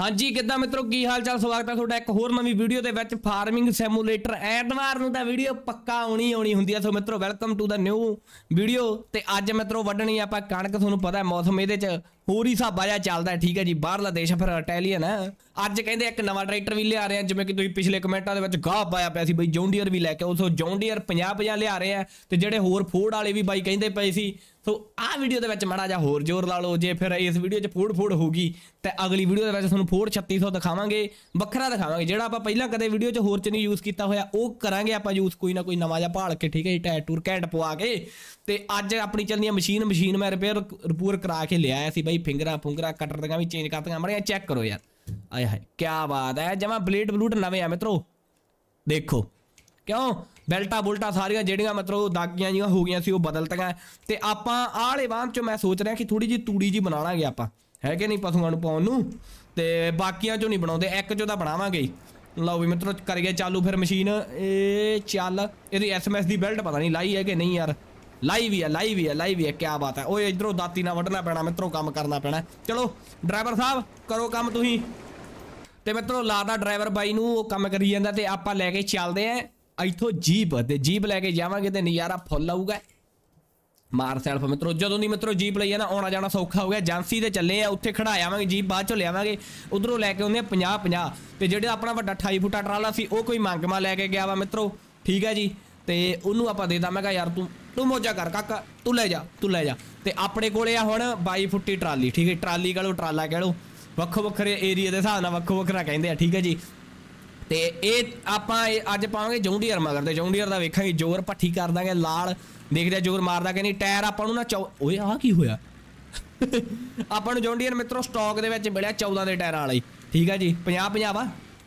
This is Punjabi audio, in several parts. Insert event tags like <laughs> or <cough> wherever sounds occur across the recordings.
ਹਾਂਜੀ ਕਿੱਦਾਂ ਮਿੱਤਰੋ ਕੀ ਹਾਲ ਚਾਲ ਸਵਾਗਤ ਹੈ ਤੁਹਾਡਾ ਇੱਕ ਹੋਰ ਨਵੀਂ ਵੀਡੀਓ ਦੇ ਵਿੱਚ ਫਾਰਮਿੰਗ ਸਿਮੂਲੇਟਰ ਐਤਵਾਰ ਨੂੰ ਤਾਂ ਵੀਡੀਓ ਪੱਕਾ ਆਉਣੀ ਆਉਣੀ ਹੁੰਦੀ ਹੈ ਸੋ ਮਿੱਤਰੋ welcome to the new video ਤੇ ਅੱਜ ਮਿੱਤਰੋ ਵੱਢਣੀ ਆਪਾਂ ਕਣਕ ਤੁਹਾਨੂੰ ਪਤਾ ਮੌਸਮ ਇਹਦੇ 'ਚ ਹੋਰ ਹੀ ਹਿਸਾਬਾ ਚੱਲਦਾ ਠੀਕ ਹੈ ਜੀ ਬਾਹਰਲਾ ਦੇਸ਼ ਫਿਰ ਇਟਾਲੀਅਨ ਹੈ ਅੱਜ ਕਹਿੰਦੇ ਇੱਕ ਨਵਾਂ ਟਰੈਕਟਰ ਵੀ ਲਿਆ ਰਹੇ ਆ ਜਿਵੇਂ ਕਿ ਤੁਸੀਂ ਪਿਛਲੇ ਕਮੈਂਟਾਂ ਦੇ ਵਿੱਚ ਗਾਹ ਪਾਇਆ ਪਿਆ ਸੀ ਬਈ ਜੌਂਡੀਅਰ ਵੀ ਲੈ ਕੇ ਉਸੋ ਜੌਂਡੀਅਰ 50 50 ਲਿਆ ਰਹੇ ਆ ਤੇ ਜਿਹੜੇ ਹੋਰ ਫੋਰਡ ਵਾਲੇ ਵੀ ਬਾਈ ਕਹਿੰਦੇ ਪਏ ਸੀ ਸੋ ਆਹ ਵੀਡੀਓ ਦੇ ਵਿੱਚ ਮੜਾ ਜਾ ਹੋਰ ਜ਼ੋਰ ਲਾ ਲਓ ਜੇ ਫਿਰ ਇਸ ਵੀਡੀਓ 'ਚ ਫੋੜ ਫੋੜ ਹੋਊਗੀ ਤੇ ਅਗਲੀ ਵੀਡੀਓ ਦੇ ਵਿੱਚ ਤੁਹਾਨੂੰ ਫੋੜ 3600 ਦਿਖਾਵਾਂਗੇ ਵੱਖਰਾ ਦਿਖਾਵਾਂਗੇ ਜਿਹੜਾ ਆਪਾਂ ਪਹਿਲਾਂ ਕਦੇ ਵੀਡੀਓ 'ਚ ਹੋਰ 'ਚ ਨਹੀਂ ਯੂਜ਼ ਕੀਤਾ ਹੋਇਆ ਉਹ ਕਰਾਂਗੇ ਆਪਾਂ ਯੂਜ਼ ਕੋਈ ਨਾ ਕੋਈ ਨਵਾਂ ਜਿਹਾ ਭਾਲ ਕੇ ਠੀਕ ਹੈ ਜੀ ਟੈਟੂਰ ਘੈਂਟ ਪਵਾ ਕੇ ਤੇ ਅੱਜ ਆਪਣੀ ਚੱਲਦੀ ਮਸ਼ੀਨ ਮਸ਼ੀਨ ਮੈਂ ਰਿਪੇਅਰ ਰਿਪੂਰ ਕਰਾ ਕੇ ਲਿਆਇਆ ਸੀ ਬਾਈ ਫਿੰਗਰਾ ਫੁੰਗਰਾ ਕਟਰ ਦੀਆਂ ਵੀ ਚੇਂਜ ਕਰਤੀਆਂ ਮੜੀਆਂ ਚੈੱਕ ਕਰੋ ਯਾਰ ਆਏ ਹਾਏ ਕੀ ਬਾਤ ਹੈ ਜਮਾ ਬਲੇਡ ਬਲੂਟ ਨਵੇਂ ਆ ਮਿੱਤਰੋ ਦੇਖੋ ਕਿਉਂ ਬੈਲਟਾ ਬੁਲਟਾ ਸਾਰੀਆਂ ਜਿਹੜੀਆਂ ਮਤਲਬ ਦਾਗੀਆਂ ਜੀਆਂ ਹੋ ਗਈਆਂ ਸੀ ਉਹ ਬਦਲਤੀਆਂ ਤੇ ਆਪਾਂ ਆਲੇ ਵਾਂਮ ਚ ਮੈਂ ਸੋਚ ਰਿਹਾ ਕਿ ਥੋੜੀ ਜੀ ਤੂੜੀ ਜੀ ਬਣਾ ਲਾਂਗੇ ਆਪਾਂ ਹੈ ਕਿ ਨਹੀਂ ਪਸ਼ੂਆਂ ਨੂੰ ਪਾਉਣ ਨੂੰ ਤੇ ਬਾਕੀਆਂ ਚੋਂ ਨਹੀਂ ਬਣਾਉਂਦੇ ਇੱਕ ਚੋਂ ਤਾਂ ਬਣਾਵਾਂਗੇ ਲਓ ਵੀ ਮਿੱਤਰੋ ਕਰ ਗਿਆ ਚਾਲੂ ਫਿਰ ਮਸ਼ੀਨ ਇਹ ਚੱਲ ਇਹਦੀ ਐਸਐਮਐਸ ਦੀ ਬੈਲਟ ਪਤਾ ਨਹੀਂ ਲਾਈ ਹੈ ਕਿ ਨਹੀਂ ਯਾਰ ਲਾਈਵ ਹੀ ਆ ਲਾਈਵ ਹੀ ਆ ਲਾਈਵ ਹੀ ਆ ਕੀ ਬਾਤ ਹੈ ਓਏ ਇਧਰੋਂ ਦਾਤੀ ਨਾ ਵੱਢਣਾ ਪੈਣਾ ਮਿੱਤਰੋ ਕੰਮ ਕਰਨਾ ਪੈਣਾ ਚਲੋ ਡਰਾਈਵਰ ਸਾਹਿਬ ਕਰੋ ਕੰਮ ਤੁਸੀਂ ਤੇ ਮਿੱਤਰੋ ਲਾਦਾ ਡਰਾਈਵਰ ਬਾਈ ਨੂੰ ਉਹ ਕੰਮ ਕਰੀ ਜਾਂਦਾ ਤੇ ਆਪਾਂ ਲੈ ਕੇ ਚੱਲਦੇ ਆਂ ਇੱਥੋਂ ਜੀਪ ਤੇ ਜੀਪ ਲੈ ਕੇ ਜਾਵਾਂਗੇ ਤੇ ਨਜ਼ਾਰਾ ਫੁੱਲ ਆਊਗਾ ਮਾਰ ਸੈਲਫ ਮਿੱਤਰੋ ਜਦੋਂ ਦੀ ਮਿੱਤਰੋ ਜੀਪ ਲਈ ਆ ਨਾ ਆਉਣਾ ਜਾਣਾ ਸੌਖਾ ਹੋ ਗਿਆ ਏਜੰਸੀ ਤੇ ਚੱਲੇ ਆ ਉੱਥੇ ਖੜਾ ਆਵਾਂਗੇ ਜੀਪ ਬਾਅਦ ਚ ਲਿਆਵਾਂਗੇ ਉਧਰੋਂ ਲੈ ਕੇ ਆਉਂਦੇ ਆ 50 50 ਤੇ ਜਿਹੜਾ ਆਪਣਾ ਵੱਡਾ 28 ਫੁੱਟਾ ਟਰਾਲਾ ਸੀ ਉਹ ਕੋਈ ਮੰਗਮਾ ਲੈ ਕੇ ਗਿਆ ਵਾ ਮਿੱਤਰੋ ਠੀਕ ਹੈ ਜੀ ਤੇ ਉਹਨੂੰ ਆਪਾਂ ਦੇ ਦਾਂ ਮੈਂ ਕਿਹਾ ਯਾਰ ਤੂੰ ਤੂੰ ਮੋਜਾ ਕਰ ਕਾਕਾ ਤੂੰ ਲੈ ਜਾ ਤੂੰ ਲੈ ਜਾ ਤੇ ਆਪਣੇ ਕੋਲੇ ਆ ਹੁਣ 22 ਫੁੱਟੀ ਟਰਾਲੀ ਠੀਕ ਹੈ ਟਰਾਲੀ ਕਹ ਲੋ ਟਰਾਲਾ ਕਹ ਲੋ ਵੱਖੋ ਵੱਖਰੇ ਏਰੀਆ ਦੇ ਹਿਸਾਬ ਨਾਲ ਵੱਖੋ ਵੱਖਰਾ ਕਹਿੰਦੇ ਆ ਠੀਕ ਹੈ ਜੀ ਤੇ ਇਹ ਆਪਾਂ ਅੱਜ ਪਾਵਾਂਗੇ ਜੌਂਡੀਅਰ ਮਗਰ ਕਰਦੇ ਜੌਂਡੀਅਰ ਦਾ ਵੇਖਾਂਗੇ ਜੋਰ ਪੱਠੀ ਕਰ ਦਾਂਗੇ ਲਾਲ ਦੇਖਦੇ ਆ ਜੋਰ ਮਾਰਦਾ ਕਹਿੰਦੀ ਟਾਇਰ ਆਪਾਂ ਨੂੰ ਨਾ ਓਏ ਆ ਕੀ ਹੋਇਆ <laughs> ਆਪਾਂ ਨੂੰ ਜੌਂਡੀਅਰ ਮਿੱਤਰੋ ਸਟਾਕ ਦੇ ਵਿੱਚ ਮਿਲਿਆ 14 ਦੇ ਟਾਇਰਾਂ ਵਾਲੇ ਠੀਕ ਹੈ ਜੀ 50 50 ਆ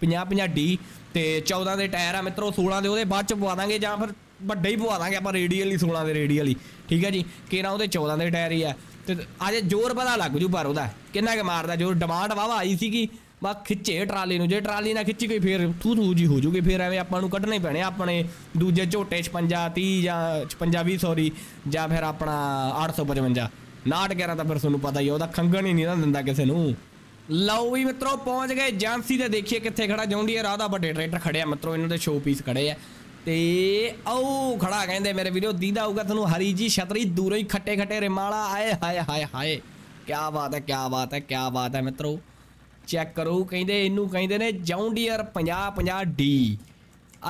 50 50 ਡੀ ਤੇ 14 ਦੇ ਟਾਇਰ ਆ ਮਿੱਤਰੋ 16 ਦੇ ਉਹਦੇ ਬਾਅਦ ਚ ਪਵਾ ਦਾਂਗੇ ਜਾਂ ਫਿਰ ਵੱਡੇ ਹੀ ਪਵਾ ਦਾਂਗੇ ਆਪਾਂ ਰੇਡੀਅਲੀ 16 ਦੇ ਰੇਡੀਅਲੀ ਠੀਕ ਹੈ ਜੀ ਕਿਹਨਾਂ ਉਹਦੇ 14 ਦੇ ਟਾਇਰ ਹੀ ਆ ਤੇ ਅਜੇ ਜ਼ੋਰ ਪਤਾ ਲੱਗ ਜੂ ਪਰ ਉਹਦਾ ਕਿੰਨਾ ਕਿ ਮਾਰਦਾ ਜ਼ੋਰ ਡਿਮਾਂਡ ਵਾਵਾ ਆਈ ਸੀਗੀ ਬਾ ਖਿੱਚੇ ਟਰਾਲੀ ਨੂੰ ਜੇ ਟਰਾਲੀ ਨਾ ਖਿੱਚੀ ਕੋਈ ਫੇਰ ਥੂ ਥੂ ਜੀ ਹੋ ਜੂਗੀ ਫੇਰ ਐਵੇਂ ਆਪਾਂ ਨੂੰ ਕੱਢਣੇ ਪੈਣੇ ਆਪਣੇ ਦੂਜੇ ਝੋਟੇ 56 30 ਜਾਂ 56 20 ਸੌਰੀ ਜਾਂ ਫਿਰ ਆਪਣਾ 855 ਨਾਟ 11 ਤਾਂ ਫਿਰ ਤੁਹਾਨੂੰ ਪਤਾ ਹੀ ਉਹਦਾ ਖੰਗਣ ਹੀ ਨਹੀਂ ਨਾ ਦਿੰਦਾ ਕਿਸੇ ਨੂੰ ਲਓ ਵੀ ਮਿੱਤਰੋ ਪਹੁੰਚ ਗਏ ਏਜੰਸੀ ਤੇ ਦੇਖੀਏ ਕਿੱਥੇ ਖੜਾ ਜੌਂਡੀ ਆ ਰਾਦਾ ਵੱਡੇ ਟਰੈਕਟਰ ਖੜਿਆ ਮਿੱਤਰੋ ਇਹਨਾਂ ਦੇ ਸ਼ੋ ਪੀਸ ਖੜੇ ਆ ਤੇ ਆਉ ਖੜਾ ਕਹਿੰਦੇ ਮੇਰੇ ਵੀਰੋ ਦੀਦਾ ਆਊਗਾ ਤੁਹਾਨੂੰ ਹਰੀ ਜੀ ਛਤਰੀ ਦੂਰੋਂ ਹੀ ਖੱਟੇ ਖੱਟੇ ਰਿਮਾਲਾ ਆਏ ਹਾਏ ਹਾਏ ਹਾਏ ਕੀ ਬਾਤ ਹੈ ਕੀ ਬਾਤ ਹੈ ਕੀ ਬਾਤ ਹੈ ਮਿੱਤਰੋ ਚੈੱਕ ਕਰੋ ਕਹਿੰਦੇ ਇਹਨੂੰ ਕਹਿੰਦੇ ਨੇ ਜੌਂਡੀਅਰ 50 50 ਡੀ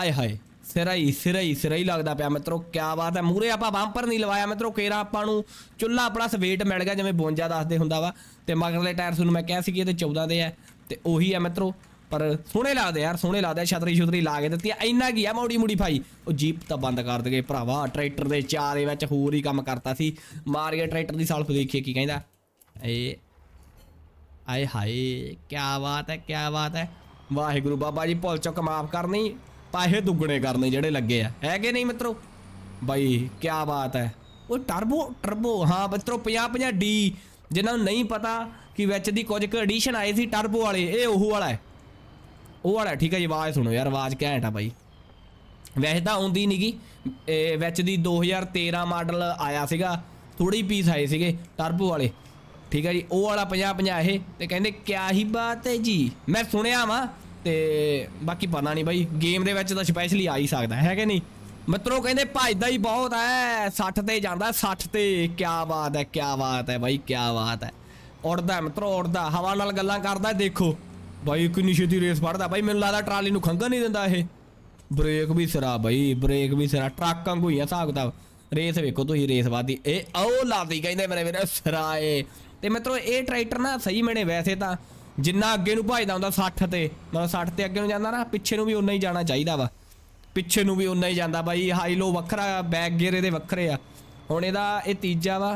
ਆਏ ਹਾਏ ਸਿਰਾਈ ਸਿਰਾਈ ਸਿਰਾਈ ਲੱਗਦਾ ਪਿਆ ਮਿੱਤਰੋ ਕੀ ਬਾਤ ਹੈ ਮੂਰੇ ਆਪਾਂ ਬੰਪਰ ਨਹੀਂ ਲਵਾਇਆ ਮਿੱਤਰੋ ਕੇਰਾ ਆਪਾਂ ਨੂੰ ਚੁੱਲਾ ਪਲੱਸ weight ਮਿਲ ਗਿਆ ਜਿਵੇਂ ਬੋਂਜਾ ਦੱਸਦੇ ਹੁੰਦਾ ਵਾ ਤੇ ਮਗਰਲੇ ਟਾਇਰ ਤੁਹਾਨੂੰ ਮੈਂ ਕਿਹਾ ਸੀ ਕਿ ਇਹਦੇ 14 ਦੇ ਆ ਤੇ ਉਹੀ ਆ ਮਿੱਤਰੋ ਪਰ ਸੋਹਣੇ ਲੱਗਦੇ ਯਾਰ ਸੋਹਣੇ ਲੱਗਦੇ ਛਤਰੀ ਛੁਤਰੀ ਲਾ ਕੇ ਦਿੱਤੀ ਇੰਨਾ ਕੀ ਆ ਮੋੜੀ ਮੋੜੀ ਭਾਈ ਉਹ ਜੀਪ ਤਾਂ ਬੰਦ ਕਰ ਦਗੇ ਭਰਾਵਾ ਟਰੈਕਟਰ ਦੇ ਚਾਰੇ ਵਿੱਚ ਹੋਰ ਹੀ ਕੰਮ ਕਰਤਾ ਸੀ ਮਾਰ ਗਿਆ ਟਰੈਕਟਰ ਦੀ ਸਾਲਫ ਦੇਖੀ ਕੀ ਕਹਿੰਦਾ ਏ ਆਏ ਹਾਏ ਕੀ ਬਾਤ ਹੈ ਕੀ ਬਾਤ ਹੈ ਵਾਹਿਗੁਰੂ ਬਾਬਾ ਜੀ ਭੁੱਲ ਚੁੱਕ ਮਾਫ ਕਰਨੀ ਪੈਸੇ ਦੁੱਗਣੇ ਕਰਨੇ ਜਿਹੜੇ ਲੱਗੇ ਆ ਹੈਗੇ ਨਹੀਂ ਮਿੱਤਰੋ ਬਾਈ ਕੀ ਬਾਤ ਹੈ ਉਹ ਟਰਬੋ ਟਰਬੋ ਹਾਂ ਮਿੱਤਰੋ 50 50 ਡੀ ਜਿਨ੍ਹਾਂ ਨੂੰ ਨਹੀਂ ਪਤਾ ਕਿ ਵਿੱਚ ਦੀ ਕੁਝ ਕੁ ਐਡੀਸ਼ਨ ਆਏ ਸੀ ਟਰਬੋ ਵਾਲੇ ਇਹ ਉਹ ਵਾਲਾ ਹੈ ਉਹ ਵਾਲਾ ਠੀਕ ਹੈ ਜੀ ਆਵਾਜ਼ ਸੁਣੋ ਯਾਰ ਆਵਾਜ਼ ਘੈਂਟ ਆ ਬਾਈ ਵੈਸੇ ਤਾਂ ਆਉਂਦੀ ਨਹੀਂਗੀ ਵਿੱਚ ਦੀ 2013 ਮਾਡਲ ਆਇਆ ਸੀਗਾ ਥੋੜੀ ਪੀਸ ਆਏ ਸੀਗੇ ਟਰਬੋ ਵਾਲੇ ਠੀਕ ਹੈ ਜੀ ਉਹ ਵਾਲਾ 50 50 ਇਹ ਤੇ ਕਹਿੰਦੇ ਕਿਆ ਹੀ ਬਾਤ ਹੈ ਜੀ ਮੈਂ ਸੁਣਿਆ ਵਾਂ ਤੇ ਬਾਕੀ ਪਤਾ ਨਹੀਂ ਬਾਈ ਗੇਮ ਦੇ ਵਿੱਚ ਤਾਂ ਸਪੈਸ਼ਲੀ ਆ ਹੀ ਸਕਦਾ ਹੈ ਕਿ ਨਹੀਂ ਮਿੱਤਰੋ ਕਹਿੰਦੇ ਭਜਦਾ ਹੀ ਬਹੁਤ ਹੈ 60 ਤੇ ਜਾਂਦਾ 60 ਤੇ ਕੀ ਬਾਤ ਹੈ ਕੀ ਬਾਤ ਹੈ ਬਾਈ ਕੀ ਬਾਤ ਹੈ ਉੜਦਾ ਮਿੱਤਰੋ ਉੜਦਾ ਹਵਾ ਨਾਲ ਗੱਲਾਂ ਕਰਦਾ ਦੇਖੋ ਬਾਈ ਕਿੰਨੀ ਛੇਤੀ ਰੇਸ ਫੜਦਾ ਬਾਈ ਮੈਨੂੰ ਲੱਗਦਾ ਟਰਾਲੀ ਨੂੰ ਖੰਗਾ ਨਹੀਂ ਦਿੰਦਾ ਇਹ ਬ੍ਰੇਕ ਵੀ ਸਿਰਾ ਬਾਈ ਬ੍ਰੇਕ ਵੀ ਸਿਰਾ ਟਰੱਕ ਵਾਂਗੂ ਹੀ ਆ ਸਕਦਾ ਰੇਸ ਵੇਖੋ ਤੁਸੀਂ ਰੇਸ ਵਾਦੀ ਇਹ ਆਓ ਲਾਦੀ ਕਹਿੰਦੇ ਮੇਰੇ ਵੀਰੇ ਏ ਤੇ ਮਿੱਤਰੋ ਇਹ ਟਰੈਕਟਰ ਨਾ ਸਹੀ ਮੈਨੇ ਵੈਸੇ ਤਾਂ ਜਿੰਨਾ ਅੱਗੇ ਨੂੰ ਭਜਦਾ ਹੁੰਦਾ 60 ਤੇ ਮਤਲਬ 60 ਤੇ ਅੱਗੇ ਨੂੰ ਜਾਂਦਾ ਨਾ ਪਿੱਛੇ ਨੂੰ ਵੀ ਉਨਾ ਹੀ ਜਾਣਾ ਚਾਹੀਦਾ ਵਾ ਪਿੱਛੇ ਨੂੰ ਵੀ ਉਨਾ ਹੀ ਜਾਂਦਾ ਬਾਈ ਹਾਈ ਲੋ ਵੱਖਰਾ ਬੈਕ ਗੇਅਰ ਇਹਦੇ ਵੱਖਰੇ ਆ ਹੁਣ ਇਹਦਾ ਇਹ ਤੀਜਾ ਵਾ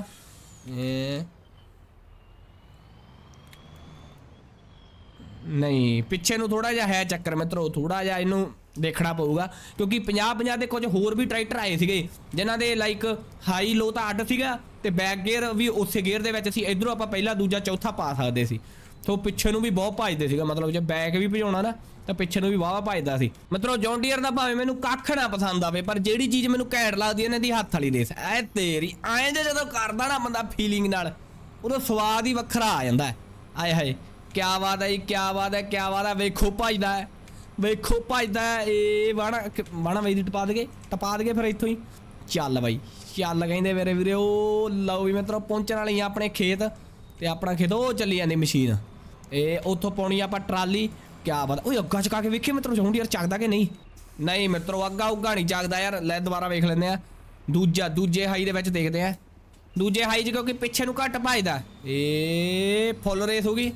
ਨਹੀਂ ਪਿੱਛੇ ਨੂੰ ਥੋੜਾ ਜਿਹਾ ਹੈ ਚੱਕਰ ਮਿੱਤਰੋ ਥੋੜਾ ਜਿਹਾ ਇਹਨੂੰ ਦੇਖਣਾ ਪਊਗਾ ਕਿਉਂਕਿ 50 50 ਦੇ ਕੁਝ ਹੋਰ ਵੀ ਟਰੈਕਟਰ ਆਏ ਸੀਗੇ ਜਿਨ੍ਹਾਂ ਦੇ ਲਾਈਕ ਹਾਈ ਲੋ ਤਾਂ ਅੱਡ ਸੀਗਾ ਤੇ ਬੈਕ ਗੇਅਰ ਵੀ ਉਸੇ ਗੇਅਰ ਦੇ ਵਿੱਚ ਸੀ ਇਧਰੋਂ ਆਪਾਂ ਪਹਿਲਾ ਦੂਜਾ ਚੌਥਾ ਪਾ ਸਕਦੇ ਸੀ ਸੋ ਪਿੱਛੇ ਨੂੰ ਵੀ ਬਹੁਤ ਭਜਦੇ ਸੀਗਾ ਮਤਲਬ ਜੇ ਬੈਕ ਵੀ ਭਜਾਉਣਾ ਨਾ ਤਾਂ ਪਿੱਛੇ ਨੂੰ ਵੀ ਵਾਵਾ ਭਜਦਾ ਸੀ ਮਤਲਬ ਜੌਨ ਡੀਅਰ ਦਾ ਭਾਵੇਂ ਮੈਨੂੰ ਕੱਖ ਨਾ ਪਸੰਦ ਆਵੇ ਪਰ ਜਿਹੜੀ ਚੀਜ਼ ਮੈਨੂੰ ਘੈਂਟ ਲੱਗਦੀ ਇਹਨਾਂ ਦੀ ਹੱਥ ਵਾਲੀ ਰੇਸ ਐ ਤੇਰੀ ਐਂ ਜੇ ਜਦੋਂ ਕਰਦਾ ਨਾ ਬੰਦਾ ਫੀਲਿੰਗ ਨਾਲ ਉਹਦਾ ਸਵਾਦ ਹੀ ਵੱਖਰਾ ਆ ਜਾਂਦਾ ਆਏ ਹਾਏ ਕੀ ਬਾਤ ਹੈ ਜੀ ਕੀ ਬਾਤ ਹੈ ਕੀ ਬਾਤ ਹੈ ਵੇਖੋ ਭਜਦਾ ਹੈ ਵੇਖੋ ਭਜਦਾ ਇਹ ਬਾਣਾ ਬਾਣਾ ਵੇਦੀ ਟਪਾ ਦਗੇ ਟਪਾ ਦਗੇ ਫਿਰ ਇੱਥੋਂ ਹੀ ਚੱਲ ਬਾਈ ਚੱਲ ਕਹਿੰਦੇ ਮੇਰੇ ਵੀਰੇ ਉਹ ਲਓ ਵੀ ਮਿੱਤਰੋ ਪਹੁੰਚਣ ਵਾਲੀ ਆ ਆਪਣੇ ਖੇਤ ਤੇ ਆਪਣਾ ਖੇਤ ਉਹ ਚੱਲੀ ਜਾਂਦੀ ਮਸ਼ੀਨ ਇਹ ਉੱਥੋਂ ਪਾਉਣੀ ਆਪਾਂ ਟਰਾਲੀ ਕਿਆ ਬਾਤ ਓਏ ਅੱਗਾ ਚਕਾ ਕੇ ਵੇਖੀ ਮਿੱਤਰੋ ਯਾਰ ਚੱਕਦਾ ਕਿ ਨਹੀਂ ਨਹੀਂ ਮਿੱਤਰੋ ਅੱਗਾ ਉੱਗਾ ਨਹੀਂ ਚੱਕਦਾ ਯਾਰ ਲੈ ਦੁਬਾਰਾ ਵੇਖ ਲੈਂਦੇ ਆ ਦੂਜਾ ਦੂਜੇ ਹਾਈ ਦੇ ਵਿੱਚ ਦੇਖਦੇ ਆ ਦੂਜੇ ਹਾਈ ਜਿ ਕਿਉਂਕਿ ਪਿੱਛੇ ਨੂੰ ਘੱਟ ਭਾਜਦਾ ਏ ਫੁੱਲ ਰੇਸ ਹੋ ਗਈ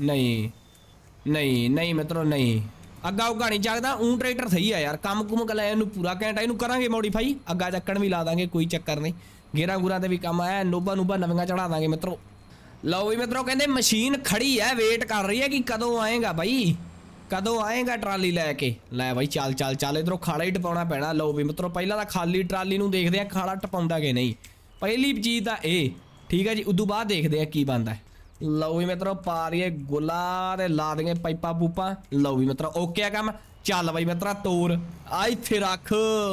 ਨਹੀਂ ਨਹੀਂ ਨਹੀਂ ਮਿੱਤਰੋ ਨਹੀਂ ਅੱਗਾ ਉੱਗਾ ਨਹੀਂ ਚੱਕਦਾ ਊਂ ਟਰੈਕਟਰ ਸਹੀ ਆ ਯਾਰ ਕੰਮ ਕੁਮ ਕਲਾ ਇਹਨੂੰ ਪੂਰਾ ਘੈਂਟਾ ਇਹਨੂੰ ਕਰਾਂਗੇ ਮੋਡੀਫਾਈ ਅੱਗਾ ਚੱਕਣ ਵੀ ਲਾ ਦਾਂਗੇ ਕੋਈ ਚੱਕਰ ਨਹੀਂ ਗੇਰਾ ਗੂਰਾ ਤੇ ਵੀ ਕੰਮ ਆਇਆ ਨੋਬਾ ਨੂਬਾ ਨਵੀਆਂ ਚੜਾ ਦਾਂਗੇ ਮਿੱਤਰੋ ਲਓ ਵੀ ਮਿੱਤਰੋ ਕਹਿੰਦੇ ਮਸ਼ੀਨ ਖੜੀ ਐ ਵੇਟ ਕਰ ਰਹੀ ਐ ਕਿ ਕਦੋਂ ਆਏਗਾ ਬਾਈ ਕਦੋਂ ਆਏਗਾ ਟਰਾਲੀ ਲੈ ਕੇ ਲੈ ਬਾਈ ਚੱਲ ਚੱਲ ਚੱਲ ਇਧਰੋਂ ਖਾਲਾ ਹੀ ਟਪਾਉਣਾ ਪੈਣਾ ਲਓ ਵੀ ਮਿੱਤਰੋ ਪਹਿਲਾਂ ਤਾਂ ਖਾਲੀ ਟਰਾਲੀ ਨੂੰ ਦੇਖਦੇ ਆ ਖਾਲਾ ਟਪਾਉਂਦਾ ਕਿ ਨਹੀਂ ਪਹਿਲੀ ਚੀਜ਼ ਤਾਂ ਇਹ ਠੀਕ ਹੈ ਜੀ ਉਦੋਂ ਬਾਅਦ ਦੇਖਦੇ ਆ ਕੀ ਬੰਦਾ ਲਓ ਵੀ ਮਿੱਤਰੋ ਪਾ ਰਹੀਏ ਗੁਲਾ ਤੇ ਲਾ ਦਿੰਗੇ ਪਾਈਪਾ ਪੂਪਾ ਲਓ ਵੀ ਮਿੱਤਰੋ ਓਕੇ ਆ ਕੰਮ ਚੱਲ ਬਾਈ ਮਿੱਤਰਾ ਤੋਰ ਆ ਇੱਥੇ ਰੱਖ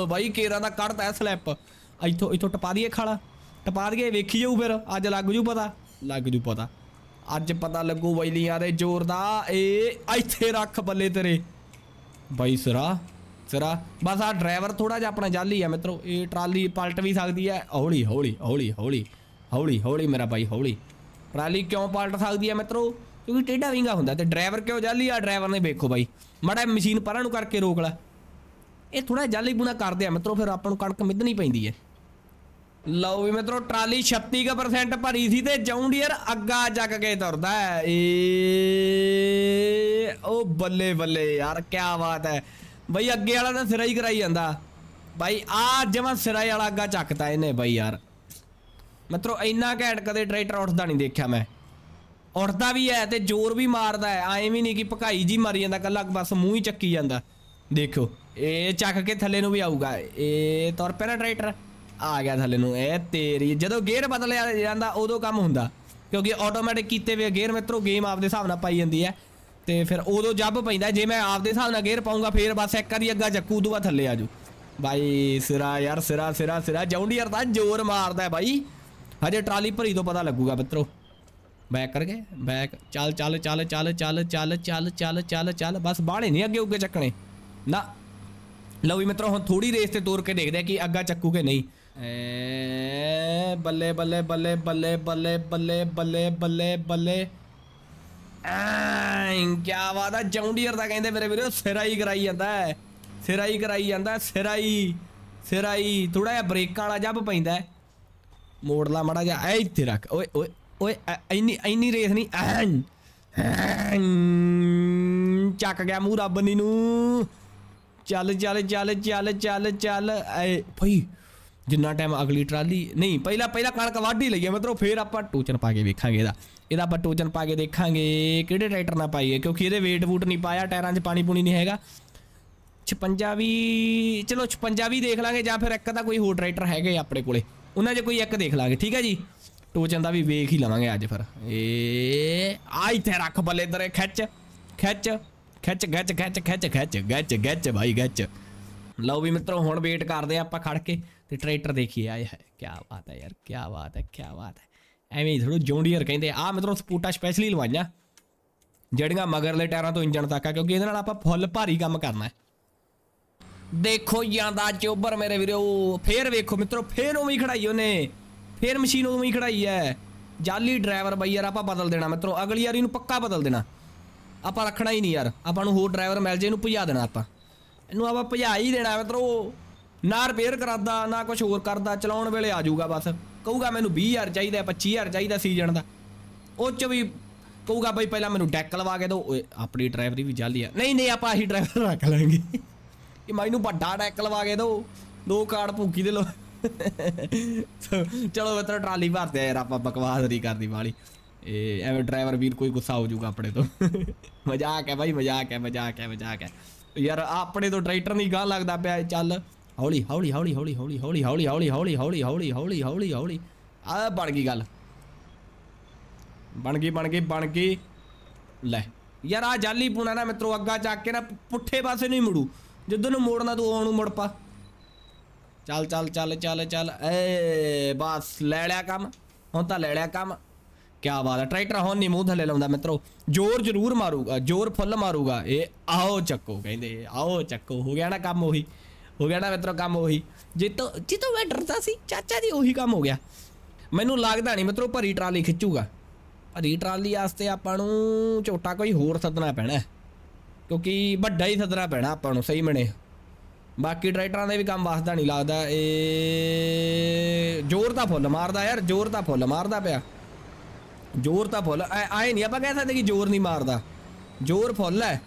ਬਾਈ ਕੇਰਾ ਦਾ ਕੱਢਦਾ ਸਲੈਪ ਇੱਥੋਂ ਇੱਥੋਂ ਟਪਾ ਦਈਏ ਖਾਲਾ ਟਪਾ ਦਈਏ ਵੇਖੀ ਜਾਊ ਫਿਰ ਅੱਜ ਲੱਗ ਜੂ ਪਤਾ ਲੱਗ ਜੂ ਪਤਾ ਅੱਜ ਪਤਾ ਲੱਗੂ ਵੈਲੀਆਂ ਦੇ ਜ਼ੋਰ ਦਾ ਏ ਇੱਥੇ ਰੱਖ ਬੱਲੇ ਤੇਰੇ ਬਾਈ ਸਰਾ ਸਰਾ ਬਸ ਆ ਡਰਾਈਵਰ ਥੋੜਾ ਜਿਹਾ ਆਪਣਾ ਜਾਲੀ ਆ ਮਿੱਤਰੋ ਇਹ ਟਰਾਲੀ ਪਲਟ ਵੀ ਸਕਦੀ ਹੈ ਹੌਲੀ ਹੌਲੀ ਹੌਲੀ ਹੌਲੀ ਹੌਲੀ ਹੌਲੀ ਮੇਰਾ ਬਾਈ ਹੌਲੀ ਟਰਾਲੀ ਕਿਉਂ ਪਲਟ ਸਕਦੀ ਹੈ ਮਿੱਤਰੋ ਕਿਉਂਕਿ ਟੇਢਾ ਵਿੰਗਾ ਹੁੰਦਾ ਤੇ ਡਰਾਈਵਰ ਕਿਉਂ ਜਾਲੀ ਆ ਡਰਾਈਵਰ ਨੇ ਵੇਖੋ ਬਾਈ ਮੜਾ ਮਸ਼ੀਨ ਪਰਾਂ ਨੂੰ ਕਰਕੇ ਰੋਕ ਲੈ ਇਹ ਥੋੜਾ ਜਾਲੀ ਬੁਣਾ ਕਰਦੇ ਆ ਮਿੱਤਰੋ ਫਿਰ ਆਪਾਂ ਨੂੰ ਕਣਕ ਮਿੱਧਣੀ ਪੈਂਦੀ ਹੈ ਲਓ ਵੀ ਮਿੱਤਰੋ ਟਰਾਲੀ 36% ਭਰੀ ਸੀ ਤੇ ਯਾਰ ਅੱਗਾ ਜੱਗ ਕੇ ਤੁਰਦਾ ਹੈ ਏ ਉਹ ਬੱਲੇ ਬੱਲੇ ਯਾਰ ਕੀ ਬਾਤ ਹੈ ਬਈ ਅੱਗੇ ਵਾਲਾ ਤਾਂ ਸਿਰਾ ਹੀ ਕਰਾਈ ਜਾਂਦਾ ਬਾਈ ਆ ਜਮਾ ਸਿਰਾ ਵਾਲਾ ਅੱਗਾ ਚੱਕਦਾ ਇਹਨੇ ਬਾਈ ਯਾਰ ਮਿੱਤਰੋ ਇੰਨਾ ਘੈਂਟ ਕਦੇ ਟਰੈਕਟਰ ਉੱਠਦਾ ਨਹੀਂ ਦੇਖਿਆ ਮੈਂ ਉੱਠਦਾ ਵੀ ਹੈ ਤੇ ਜ਼ੋਰ ਵੀ ਮਾਰਦਾ ਹੈ ਐਵੇਂ ਵੀ ਨਹੀਂ ਕਿ ਭਕਾਈ ਜੀ ਮਾਰੀ ਜਾਂਦਾ ਕੱਲਾ ਬਸ ਮੂੰਹ ਹੀ ਚੱਕੀ ਜਾਂਦਾ ਦੇਖੋ ਇਹ ਚੱਕ ਕੇ ਥੱਲੇ ਨੂੰ ਵੀ ਆਊਗਾ ਇਹ ਤੌਰ ਪੈਰਾ ਟਰੈਕਟਰ ਆ ਗਿਆ ਥੱਲੇ ਨੂੰ ਇਹ ਤੇਰੀ ਜਦੋਂ ਗੇਅਰ ਬਦਲ ਜਾਂਦਾ ਉਦੋਂ ਕੰਮ ਹੁੰਦਾ ਕਿਉਂਕਿ ਆਟੋਮੈਟਿਕ ਕੀਤੇ ਵੇ ਗੇਅਰ ਮਿੱਤਰੋ ਗੇਮ ਆਪਦੇ ਹਿਸਾਬ ਨਾਲ ਪਾਈ ਜਾਂਦੀ ਹੈ ਤੇ ਫਿਰ ਉਦੋਂ ਜੱਬ ਪੈਂਦਾ ਜੇ ਮੈਂ ਆਪਦੇ ਹਿਸਾਬ ਨਾਲ ਗੇਅਰ ਪਾਉਂਗਾ ਫੇਰ ਬਸ ਇੱਕ ਵਾਰੀ ਅੱਗਾ ਚੱਕੂ ਦੂਆ ਥੱਲੇ ਥੱਲੇ ਆਜੂ ਬਾਈ ਸਿਰਾ ਯਾਰ ਸਿਰਾ ਸਿਰਾ ਸਿਰਾ ਯਾਰ ਤਾਂ ਜ਼ੋਰ ਮਾਰਦਾ ਹੈ ਬਾਈ ਹਜੇ ਟਰਾਲੀ ਭਰੀ ਤੋਂ ਪਤਾ ਲੱਗੂਗਾ ਮਿੱਤਰੋ ਬੈਕ ਕਰ ਗਏ ਬੈਕ ਚੱਲ ਚੱਲ ਚੱਲ ਚੱਲ ਚੱਲ ਚੱਲ ਚੱਲ ਚੱਲ ਚੱਲ ਚੱਲ ਬਸ ਬਾਹਲੇ ਨਹੀਂ ਅੱਗੇ ਉੱਗੇ ਚੱਕਣੇ ਨਾ ਲਓ ਵੀ ਮਿੱਤਰੋ ਹੁਣ ਥੋੜੀ ਰੇਸ ਤੇ ਤੋਰ ਕੇ ਦੇਖਦੇ ਆ ਕਿ ਅੱਗਾ ਚੱਕੂ ਨਹੀਂ ਬੱਲੇ ਬੱਲੇ ਬੱਲੇ ਬੱਲੇ ਬੱਲੇ ਬੱਲੇ ਬੱਲੇ ਬੱਲੇ ਬੱਲੇ ਐ ਕੀ ਬਾਤ ਆ ਜੌਂਡੀਅਰ ਦਾ ਕਹਿੰਦੇ ਮੇਰੇ ਵੀਰੋ ਸਿਰਾਈ ਕਰਾਈ ਜਾਂਦਾ ਹੈ ਸਿਰਾਈ ਕਰਾਈ ਜਾਂਦਾ ਸਿਰਾਈ ਸਿਰਾਈ ਥੋੜਾ ਜਿਹਾ ਬ੍ਰੇਕਾਂ ਵਾਲਾ ਜੱਬ ਪੈਂਦਾ ਮੋੜ ਲਾ ਮੜਾ ਜਾ ਐ ਇੱਥੇ ਰੱਖ ਓਏ ਓਏ ਓਏ ਐਨੀ ਐਨੀ ਰੇਸ ਨਹੀਂ ਐਂ ਚੱਕ ਗਿਆ ਮੂੰਹ ਰੱਬ ਨੂੰ ਚੱਲ ਚੱਲ ਚੱਲ ਚੱਲ ਚੱਲ ਚੱਲ ਐ ਭਾਈ ਜਿੰਨਾ ਟਾਈਮ ਅਗਲੀ ਟਰਾਲੀ ਨਹੀਂ ਪਹਿਲਾਂ ਪਹਿਲਾਂ ਕਣਕ ਵਾਢੀ ਲਈਏ ਮਤਲਬ ਫੇਰ ਆਪਾਂ ਟੋਚਨ ਪਾ ਕੇ ਵੇਖਾਂਗੇ ਇਹਦਾ ਇਹਦਾ ਆਪਾਂ ਟੋਚਨ ਪਾ ਕੇ ਦੇਖਾਂਗੇ ਕਿਹੜੇ ਟਰੈਕਟਰ ਨਾਲ ਪਾਈਏ ਕਿਉਂਕਿ ਇਹਦੇ weight ਵੂਟ ਨਹੀਂ ਪਾਇਆ ਟਾਇਰਾਂ 'ਚ ਪਾਣੀ ਪੂਣੀ ਨਹੀਂ ਹੈਗਾ 56 ਵੀ ਚਲੋ 56 ਵੀ ਦੇਖ ਲਾਂਗੇ ਜਾਂ ਫਿਰ ਇੱਕ ਤਾਂ ਕੋਈ ਹੋਰ ਟਰੈਕਟਰ ਹੈਗੇ ਆਪਣੇ ਕੋਲੇ ਉਹਨਾਂ 'ਚ ਕੋਈ ਇੱਕ ਦੇਖ ਲਾਂਗੇ ਠੀਕ ਹੈ ਜੀ ਟੋਚਨ ਦਾ ਵੀ ਵੇਖ ਹੀ ਲਵਾਂਗੇ ਅੱਜ ਫਿਰ ਏ ਆ ਇੱਥੇ ਰੱਖ ਬੱਲੇ ਇਧਰ ਖਿੱਚ ਖਿੱਚ ਖਿੱਚ ਗੱਚ ਖਿੱਚ ਖਿੱਚ ਖਿੱਚ ਗੱਚ ਗੱਚ ਭਾਈ ਗੱਚ ਲਓ ਵੀ ਮਿੱਤਰੋ ਹੁਣ ਵੇਟ ਕਰਦੇ ਆਪਾਂ ਖੜ ਕੇ ਤੇ ਟਰੈਕਟਰ ਦੇਖੀ ਆਏ ਹੈ ਕੀ ਬਾਤ ਹੈ ਯਾਰ ਕੀ ਬਾਤ ਹੈ ਕੀ ਬਾਤ ਹੈ ਐਵੇਂ ਥੋੜਾ ਜੌਂਡੀਅਰ ਕਹਿੰਦੇ ਆ ਮਿੱਤਰੋ ਸਪੂਟਾ ਸਪੈਸ਼ਲੀ ਲਵਾਈਆਂ ਜਿਹੜੀਆਂ ਮਗਰਲੇ ਟਾਇਰਾਂ ਤੋਂ ਇੰਜਣ ਤੱਕ ਆ ਕਿਉਂਕਿ ਇਹਦੇ ਨਾਲ ਆਪਾਂ ਫੁੱਲ ਭਾਰੀ ਕੰਮ ਕਰਨਾ ਹੈ ਦੇਖੋ ਜਾਂਦਾ ਚੋਬਰ ਮੇਰੇ ਵੀਰੋ ਫੇਰ ਵੇਖੋ ਮਿੱਤਰੋ ਫੇਰ ਉਵੇਂ ਹੀ ਖੜਾਈ ਉਹਨੇ ਫੇਰ ਮਸ਼ੀਨ ਉਵੇਂ ਹੀ ਖੜਾਈ ਹੈ ਜਾਲੀ ਡਰਾਈਵਰ ਬਾਈ ਯਾਰ ਆਪਾਂ ਬਦਲ ਦੇਣਾ ਮਿੱਤਰੋ ਅਗਲੀ ਵਾਰੀ ਨੂੰ ਪੱਕਾ ਬਦਲ ਦੇਣਾ ਆਪਾਂ ਰੱਖਣਾ ਹੀ ਨਹੀਂ ਯਾਰ ਆਪਾਂ ਨੂੰ ਹੋਰ ਡਰਾਈਵਰ ਮਿਲ ਜੇ ਇਹਨੂੰ ਭਜਾ ਦੇਣਾ ਆਪਾਂ ਇਹਨੂੰ ਆਪਾਂ ਭਜਾ ਹੀ ਦੇਣਾ ਮਿੱਤਰੋ ਨਾ ਰਿਪੇਅਰ ਕਰਦਾ ਨਾ ਕੁਝ ਹੋਰ ਕਰਦਾ ਚਲਾਉਣ ਵੇਲੇ ਆ ਜਾਊਗਾ ਬਸ ਕਹੂਗਾ ਮੈਨੂੰ 20000 ਚਾਹੀਦਾ 25000 ਚਾਹੀਦਾ ਸੀਜ਼ਨ ਦਾ ਉਹ ਚ ਵੀ ਕਹੂਗਾ ਬਈ ਪਹਿਲਾਂ ਮੈਨੂੰ ਡੈਕ ਲਵਾ ਕੇ ਦਿਓ ਓਏ ਆਪਣੀ ਡਰਾਈਵਰੀ ਵੀ ਜਲਦੀ ਆ ਨਹੀਂ ਨਹੀਂ ਆਪਾਂ ਆਹੀ ਡਰਾਈਵਰ <laughs> ਰੱਖ ਲਾਂਗੇ ਕਿ ਮੈਨੂੰ ਵੱਡਾ ਡੈਕ ਲਵਾ ਕੇ ਦਿਓ ਦੋ ਕਾਰਡ ਭੁੱਕੀ ਦੇ ਲੋ ਚਲੋ ਮਿੱਤਰ ਟਰਾਲੀ ਭਰਦੇ ਆ ਯਾਰ ਆਪਾਂ ਬਕਵਾਸ ਨਹੀਂ ਕਰਦੀ ਵਾਲੀ ਇਹ ਐਵੇਂ ਡਰਾਈਵਰ ਵੀਰ ਕੋਈ ਗੁੱਸਾ ਹੋ ਜਾਊਗਾ ਆਪਣੇ ਤੋਂ ਮਜ਼ਾਕ ਹੈ ਭਾਈ ਮਜ਼ਾਕ ਹੈ ਮਜ਼ਾਕ ਹੈ ਮਜ਼ਾਕ ਹੈ ਯਾਰ ਆਪਣੇ ਤੋਂ ਡਰਾਈਟਰ ਨਹੀਂ ਗਾਂ ਲੱਗਦਾ ਪਿਆ ਚੱਲ ਹੌਲੀ ਹੌਲੀ ਹੌਲੀ ਹੌਲੀ ਹੌਲੀ ਹੌਲੀ ਹੌਲੀ ਹੌਲੀ ਹੌਲੀ ਹੌਲੀ ਹੌਲੀ ਹੌਲੀ ਹੌਲੀ ਹੌਲੀ ਆ ਬਣ ਗਈ ਗੱਲ ਬਣ ਗਈ ਬਣ ਗਈ ਬਣ ਗਈ ਲੈ ਯਾਰ ਆ ਜਾਲੀ ਪੁਣਾ ਨਾ ਮਿੱਤਰੋ ਅੱਗਾ ਚੱਕ ਕੇ ਨਾ ਪੁੱਠੇ ਪਾਸੇ ਨਹੀਂ ਮੁੜੂ ਜਿੱਦੋਂ ਨੂੰ ਮੋੜਨਾ ਤੂੰ ਉਹਨੂੰ ਮੁੜ ਪਾ ਚੱਲ ਚੱਲ ਚੱਲ ਚੱਲ ਚੱਲ ਏ ਬਸ ਲੈ ਲਿਆ ਕੰਮ ਹੁਣ ਤਾਂ ਲੈ ਲਿਆ ਕੰਮ ਕੀ ਬਾਤ ਹੈ ਟਰੈਕਟਰ ਹੁਣ ਨਹੀਂ ਮੂੰਹ ਥੱਲੇ ਲਾਉਂਦਾ ਮਿੱਤਰੋ ਜ਼ੋਰ ਜ਼ਰੂਰ ਮਾਰੂਗਾ ਜ਼ੋਰ ਫੁੱਲ ਮਾਰੂਗਾ ਇਹ ਆਓ ਚੱਕੋ ਕਹਿੰਦੇ ਆਓ ਚੱਕੋ ਹੋ ਗਿਆ ਨਾ ਕੰਮ ਉਹੀ ਹੋ ਗਿਆ ਨਾ ਮਿੱਤਰੋ ਕੰਮ ਉਹੀ ਜੇ ਤੋ ਮੈਂ ਡਰਦਾ ਸੀ ਚਾਚਾ ਜੀ ਉਹੀ ਕੰਮ ਹੋ ਗਿਆ ਮੈਨੂੰ ਲੱਗਦਾ ਨਹੀਂ ਮਿੱਤਰੋ ਭਰੀ ਟਰਾਲੀ ਖਿੱਚੂਗਾ ਭਰੀ ਟਰਾਲੀ ਵਾਸਤੇ ਆਪਾਂ ਨੂੰ ਝੋਟਾ ਕੋਈ ਹੋਰ ਸੱਦਣਾ ਪੈਣਾ ਕਿਉਂਕਿ ਵੱਡਾ ਹੀ ਸੱਦਣਾ ਪੈਣਾ ਆਪਾਂ ਨੂੰ ਸਹੀ ਮਣੇ ਬਾਕੀ ਟਰੈਕਟਰਾਂ ਦੇ ਵੀ ਕੰਮ ਵਾਸਦਾ ਨਹੀਂ ਲੱਗਦਾ ਇਹ ਜ਼ੋਰ ਤਾਂ ਫੁੱਲ ਮਾਰਦਾ ਯਾਰ ਜ਼ੋਰ ਤਾਂ ਫੁੱਲ ਮਾਰਦਾ ਪਿਆ ਜ਼ੋਰ ਤਾਂ ਫੁੱਲ ਆਏ ਨਹੀਂ ਆਪਾਂ ਕਹਿ ਸਕਦੇ ਕਿ ਜ਼ੋਰ ਨਹੀਂ ਮਾਰਦਾ ਜ਼ੋਰ ਫੁੱਲ ਹੈ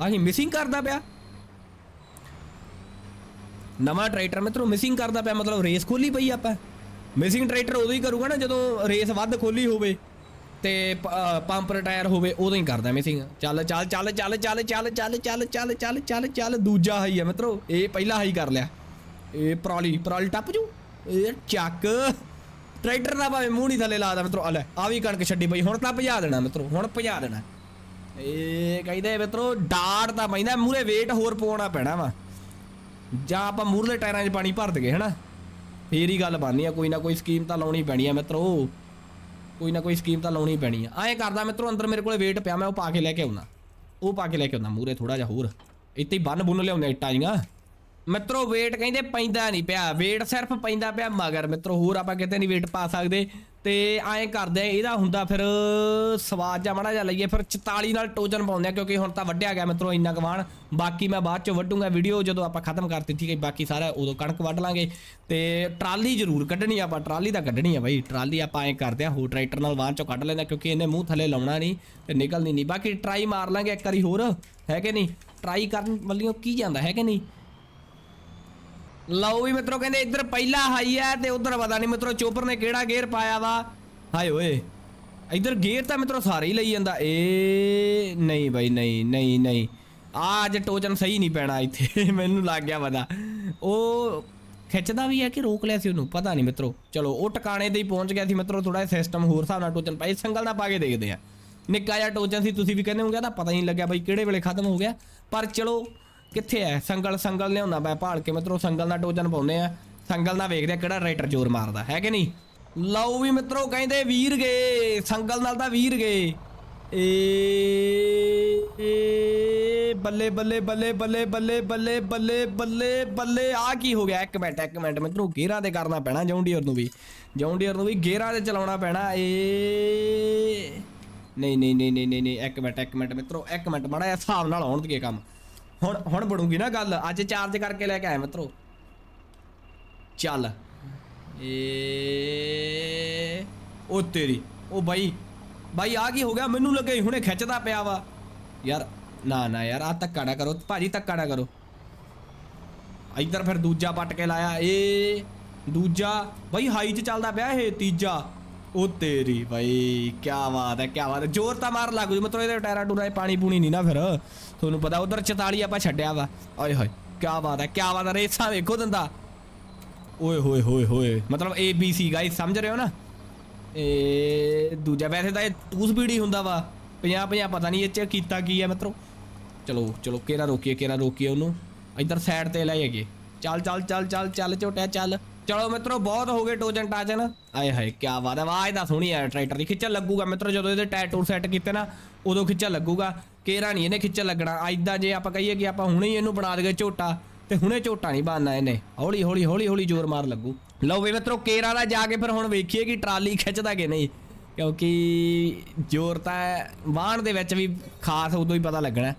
ਆਹੀ ਮਿਸਿੰਗ ਕਰਦਾ ਪਿਆ ਨਵਾਂ ਟਰੈਕਟਰ ਮਿੱਤਰੋ ਮਿਸਿੰਗ ਕਰਦਾ ਪਿਆ ਮਤਲਬ ਰੇਸ ਖੋਲੀ ਪਈ ਆਪਾਂ ਮਿਸਿੰਗ ਟਰੈਕਟਰ ਉਦੋਂ ਹੀ ਕਰੂਗਾ ਨਾ ਜਦੋਂ ਰੇਸ ਵੱਧ ਖੋਲੀ ਹੋਵੇ ਤੇ ਪੰਪ ਰਿਟਾਇਰ ਹੋਵੇ ਉਦੋਂ ਹੀ ਕਰਦਾ ਮਿਸਿੰਗ ਚੱਲ ਚੱਲ ਚੱਲ ਚੱਲ ਚੱਲ ਚੱਲ ਚੱਲ ਚੱਲ ਚੱਲ ਚੱਲ ਚੱਲ ਚੱਲ ਦੂਜਾ ਹਾਈ ਆ ਮਿੱਤਰੋ ਇਹ ਪਹਿਲਾ ਹਾਈ ਕਰ ਲਿਆ ਇਹ ਪ੍ਰਾਲੀ ਪਰਾਲੀ ਟੱਪ ਜੂ ਇਹ ਚੱਕ ਟਰੈਕਟਰ ਨਾ ਭਾਵੇਂ ਮੂੰਹ ਨਹੀਂ ਥੱਲੇ ਲਾਦਾ ਮਿੱਤਰੋ ਲੈ ਆ ਵੀ ਕਣਕ ਛੱਡੀ ਪਈ ਹੁਣ ਤਾਂ ਭਜਾ ਦੇਣਾ ਮਿੱਤਰੋ ਹੁਣ ਭਜਾ ਦੇਣਾ ਇਹ ਕਹਿੰਦੇ ਮਿੱਤਰੋ ਡਾੜ ਤਾਂ ਪੈਂਦਾ ਮੂਰੇ ਵੇਟ ਹੋਰ ਪਾਉਣਾ ਪੈਣਾ ਵਾ ਜਾਂ ਆਪਾਂ ਮੂਰਲੇ ਟਾਇਰਾਂ 'ਚ ਪਾਣੀ ਭਰ ਦਗੇ ਹਨਾ ਫੇਰ ਹੀ ਗੱਲ ਬਣਨੀ ਆ ਕੋਈ ਨਾ ਕੋਈ ਸਕੀਮ ਤਾਂ ਲਾਉਣੀ ਪੈਣੀ ਆ ਮਿੱਤਰੋ ਕੋਈ ਨਾ ਕੋਈ ਸਕੀਮ ਤਾਂ ਲਾਉਣੀ ਪੈਣੀ ਆ ਐਂ ਕਰਦਾ ਮਿੱਤਰੋ ਅੰਦਰ ਮੇਰੇ ਕੋਲੇ ਵੇਟ ਪਿਆ ਮੈਂ ਉਹ ਪਾ ਕੇ ਲੈ ਕੇ ਆਉਣਾ ਉਹ ਪਾ ਕੇ ਲੈ ਕੇ ਆਉਣਾ ਮੂਰੇ ਥੋੜਾ ਜਿਹਾ ਹੋਰ ਇੱਥੇ ਹੀ ਬੰਨ ਬੁੰਨ ਲਿਆਉਂਦੇ ਇੱਟਾਂ ਜੀਆਂ ਮਿੱਤਰੋ ਵੇਟ ਕਹਿੰਦੇ ਪੈਂਦਾ ਨਹੀਂ ਪਿਆ ਵੇਟ ਸਿਰਫ ਪੈਂਦਾ ਪਿਆ ਮਗਰ ਮਿੱਤਰੋ ਹੋਰ ਆਪਾਂ ਕਿਤੇ ਨਹੀਂ ਵੇਟ ਪਾ ਸਕਦੇ ਤੇ ਐਂ ਕਰਦੇ ਆ ਇਹਦਾ ਹੁੰਦਾ ਫਿਰ ਸਵਾਦ ਜਾਂ ਮੜਾ ਜਾਂ ਲਈਏ ਫਿਰ 44 ਨਾਲ ਟੋਜਨ ਪਾਉਂਦੇ ਆ ਕਿਉਂਕਿ ਹੁਣ ਤਾਂ ਵੱਢਿਆ ਗਿਆ ਮਿੱਤਰੋ ਇੰਨਾ ਗਵਾਨ ਬਾਕੀ ਮੈਂ ਬਾਅਦ ਚ ਵੱਢੂਗਾ ਵੀਡੀਓ ਜਦੋਂ ਆਪਾਂ ਖਤਮ ਕਰਤੀ ਠੀਕ ਹੈ ਬਾਕੀ ਸਾਰਾ ਉਦੋਂ ਕਣਕ ਵੱਢ ਲਾਂਗੇ ਤੇ ਟਰਾਲੀ ਜ਼ਰੂਰ ਕੱਢਣੀ ਆਪਾਂ ਟਰਾਲੀ ਤਾਂ ਕੱਢਣੀ ਆ ਬਾਈ ਟਰਾਲੀ ਆਪਾਂ ਐਂ ਕਰਦੇ ਆ ਹੋ ਟਰੈਕਟਰ ਨਾਲ ਬਾਅਦ ਚੋਂ ਕੱਢ ਲੈਂਦਾ ਕਿਉਂਕਿ ਇਹਨੇ ਮੂੰਹ ਥੱਲੇ ਲਾਉਣਾ ਨਹੀਂ ਤੇ ਨਿਕਲਣੀ ਨਹੀਂ ਬਾਕੀ ਟਰਾਈ ਮਾਰ ਲਾਂਗੇ ਇੱਕ ਵਾਰੀ ਹੋਰ ਹੈ ਕਿ ਨਹੀਂ ਟਰਾਈ ਕਰਨ ਵੱਲੋਂ ਕੀ ਜਾਂਦਾ ਹੈ ਕਿ ਨਹੀਂ ਲਓ ਵੀ ਮਿੱਤਰੋ ਕਹਿੰਦੇ ਇੱਧਰ ਪਹਿਲਾ ਹਾਈ ਹੈ ਤੇ ਉਧਰ ਪਤਾ ਨਹੀਂ ਮਿੱਤਰੋ ਚੋਪਰ ਨੇ ਕਿਹੜਾ ਗੇਅਰ ਪਾਇਆ ਵਾ ਹਾਏ ਓਏ ਇੱਧਰ ਗੇਅਰ ਤਾਂ ਮਿੱਤਰੋ ਸਾਰੇ ਹੀ ਲਈ ਜਾਂਦਾ ਏ ਨਹੀਂ ਬਾਈ ਨਹੀਂ ਨਹੀਂ ਨਹੀਂ ਆ ਅੱਜ ਟੋਚਨ ਸਹੀ ਨਹੀਂ ਪੈਣਾ ਇੱਥੇ <laughs> ਮੈਨੂੰ ਲੱਗ ਗਿਆ ਪਤਾ ਉਹ ਖਿੱਚਦਾ ਵੀ ਹੈ ਕਿ ਰੋਕ ਲਿਆ ਸੀ ਉਹਨੂੰ ਪਤਾ ਨਹੀਂ ਮਿੱਤਰੋ ਚਲੋ ਉਹ ਟਿਕਾਣੇ ਤੇ ਹੀ ਪਹੁੰਚ ਗਿਆ ਸੀ ਮਿੱਤਰੋ ਥੋੜਾ ਜਿਹਾ ਸਿਸਟਮ ਹੋਰ ਹਿਸਾਬ ਨਾਲ ਟੋਚਨ ਪਾਈ ਸੰਗਲ ਦਾ ਪਾ ਕੇ ਦੇਖਦੇ ਆ ਨਿੱਕਾ ਜਿਹਾ ਟੋਚਨ ਸੀ ਤੁਸੀਂ ਵੀ ਕਹਿੰਦੇ ਹੋਗੇ ਤਾਂ ਪਤਾ ਹੀ ਨਹੀਂ ਲੱਗਿਆ ਬਾਈ ਕਿਹੜੇ ਵੇਲੇ ਖਤਮ ਹੋ ਗਿਆ ਪਰ ਚਲੋ ਕਿੱਥੇ ਐ ਸੰਗਲ ਸੰਗਲ ਲਿਆਉਂਦਾ ਮੈਂ ਭਾਲ ਕੇ ਮਿੱਤਰੋ ਸੰਗਲ ਦਾ ਡੋਜਨ ਪਾਉਨੇ ਆ ਸੰਗਲ ਦਾ ਵੇਖਦੇ ਆ ਕਿਹੜਾ ਰਾਈਟਰ ਜ਼ੋਰ ਮਾਰਦਾ ਹੈ ਕਿ ਨਹੀਂ ਲਓ ਵੀ ਮਿੱਤਰੋ ਕਹਿੰਦੇ ਵੀਰ ਗਏ ਸੰਗਲ ਨਾਲ ਤਾਂ ਵੀਰ ਗਏ ਏ ਬੱਲੇ ਬੱਲੇ ਬੱਲੇ ਬੱਲੇ ਬੱਲੇ ਬੱਲੇ ਬੱਲੇ ਬੱਲੇ ਬੱਲੇ ਆ ਕੀ ਹੋ ਗਿਆ ਇੱਕ ਮਿੰਟ ਇੱਕ ਮਿੰਟ ਮਿੱਤਰੋ ਗੇਰਾ ਤੇ ਕਰਨਾ ਪੈਣਾ ਜੌਂਡੀਅਰ ਨੂੰ ਵੀ ਜੌਂਡੀਅਰ ਨੂੰ ਵੀ ਗੇਰਾ ਤੇ ਚਲਾਉਣਾ ਪੈਣਾ ਏ ਨਹੀਂ ਨਹੀਂ ਨਹੀਂ ਨਹੀਂ ਨਹੀਂ ਇੱਕ ਮਿੰਟ ਇੱਕ ਮਿੰਟ ਮਿੱਤਰੋ ਇੱਕ ਮਿੰਟ ਮਾੜਾ ਹਿਸਾਬ ਨਾਲ ਆਉਣ ਦੇ ਕੰਮ ਹੁਣ ਹੁਣ ਬੜੂਗੀ ਨਾ ਗੱਲ ਅੱਜ ਚਾਰਜ ਕਰਕੇ ਲੈ ਕੇ ਆਇਆ ਮਿੱਤਰੋ ਚੱਲ ਏ ਉਹ ਤੇਰੀ ਉਹ ਬਾਈ ਬਾਈ ਆ ਕੀ ਹੋ ਗਿਆ ਮੈਨੂੰ ਲੱਗੇ ਹੁਣੇ ਖਿੱਚਦਾ ਪਿਆ ਵਾ ਯਾਰ ਨਾ ਨਾ ਯਾਰ ਆ ਧੱਕਾ ਨਾ ਕਰੋ ਭਾਜੀ ਤੱਕਾ ਨਾ ਕਰੋ ਇੱਧਰ ਫਿਰ ਦੂਜਾ ਪੱਟ ਕੇ ਲਾਇਆ ਏ ਦੂਜਾ ਬਾਈ ਹਾਈ 'ਚ ਚੱਲਦਾ ਪਿਆ ਇਹ ਤੀਜਾ ਉਹ ਤੇਰੀ ਬਾਈ ਕੀ ਬਾਤ ਹੈ ਕੀ ਬਾਤ ਹੈ ਜ਼ੋਰ ਤਾਂ ਮਾਰ ਲੱਗ ਜੂ ਮਤਲਬ ਇਹਦੇ ਟਾਇਰਾਂ ਟੂਰਾਂ ਪਾਣੀ ਪੂਣੀ ਨਹੀਂ ਨਾ ਫਿਰ ਤੁਹਾਨੂੰ ਪਤਾ ਉਧਰ 44 ਆਪਾਂ ਛੱਡਿਆ ਵਾ ਓਏ ਹੋਏ ਕੀ ਬਾਤ ਹੈ ਕੀ ਬਾਤ ਹੈ ਰੇਸਾ ਵੇਖੋ ਦੰਦਾ ਓਏ ਹੋਏ ਹੋਏ ਹੋਏ ਮਤਲਬ ਏ ਬੀ ਸੀ ਗਾਇਸ ਸਮਝ ਰਹੇ ਹੋ ਨਾ ਇਹ ਦੂਜਾ ਵੈਸੇ ਤਾਂ ਇਹ ਟੂ ਸਪੀਡ ਹੀ ਹੁੰਦਾ ਵਾ 50 50 ਪਤਾ ਨਹੀਂ ਇਹ ਚ ਕੀਤਾ ਕੀ ਹੈ ਮਿੱਤਰੋ ਚਲੋ ਚਲੋ ਕਿਹੜਾ ਰੋਕੀਏ ਕਿਹੜਾ ਰੋਕੀਏ ਉਹਨੂੰ ਇਧਰ ਸਾਈਡ ਤੇ ਲੈ ਜਾਈਏ ਚੱਲ ਚੱਲ ਚੱਲ ਚੱਲ ਚੱਲ ਝੋਟਿਆ ਚੱਲ ਚਲੋ ਮਿੱਤਰੋ ਬਹੁਤ ਹੋ ਗਏ ਟੋਜਨ ਟਾਜਨ ਆਏ ਹਾਏ ਕੀ ਬਾਤ ਹੈ ਵਾਹ ਤਾਂ ਸੋਹਣੀ ਹੈ ਟਰੈਕਟਰ ਦੀ ਖਿੱਚਣ ਲੱਗੂਗਾ ਮਿੱਤਰੋ ਜਦੋਂ ਇਹਦੇ ਟਾਇਰ ਟੂਰ ਸੈੱਟ ਕੀਤੇ ਨਾ ਉਦੋਂ ਖਿੱਚਣ ਲੱਗੂਗਾ ਕੇਰਾ ਨਹੀਂ ਇਹਨੇ ਖਿੱਚ ਲੱਗਣਾ ਐਦਾਂ ਜੇ ਆਪਾਂ ਕਹੀਏ ਕਿ ਆਪਾਂ ਹੁਣੇ ਹੀ ਇਹਨੂੰ ਬਣਾ ਦਗੇ ਝੋਟਾ ਤੇ ਹੁਣੇ ਝੋਟਾ ਨਹੀਂ ਬਣਨਾ ਇਹਨੇ ਹੌਲੀ ਹੌਲੀ ਹੌਲੀ ਹੌਲੀ ਜ਼ੋਰ ਮਾਰ ਲੱਗੂ ਲਓ ਵੇ ਮਿੱਤਰੋ ਕੇਰਾ ਦਾ ਜਾ ਕੇ ਫਿਰ ਹੁਣ ਵੇਖੀਏ ਕਿ ਟਰਾਲੀ ਖਿੱਚਦਾ ਕਿ ਨਹੀਂ ਕਿਉਂਕਿ ਜ਼ੋਰ ਤਾਂ ਬਾਣ ਦੇ ਵਿੱਚ ਵੀ ਖਾਸ ਉਦੋਂ ਹੀ ਪਤਾ ਲੱਗਣਾ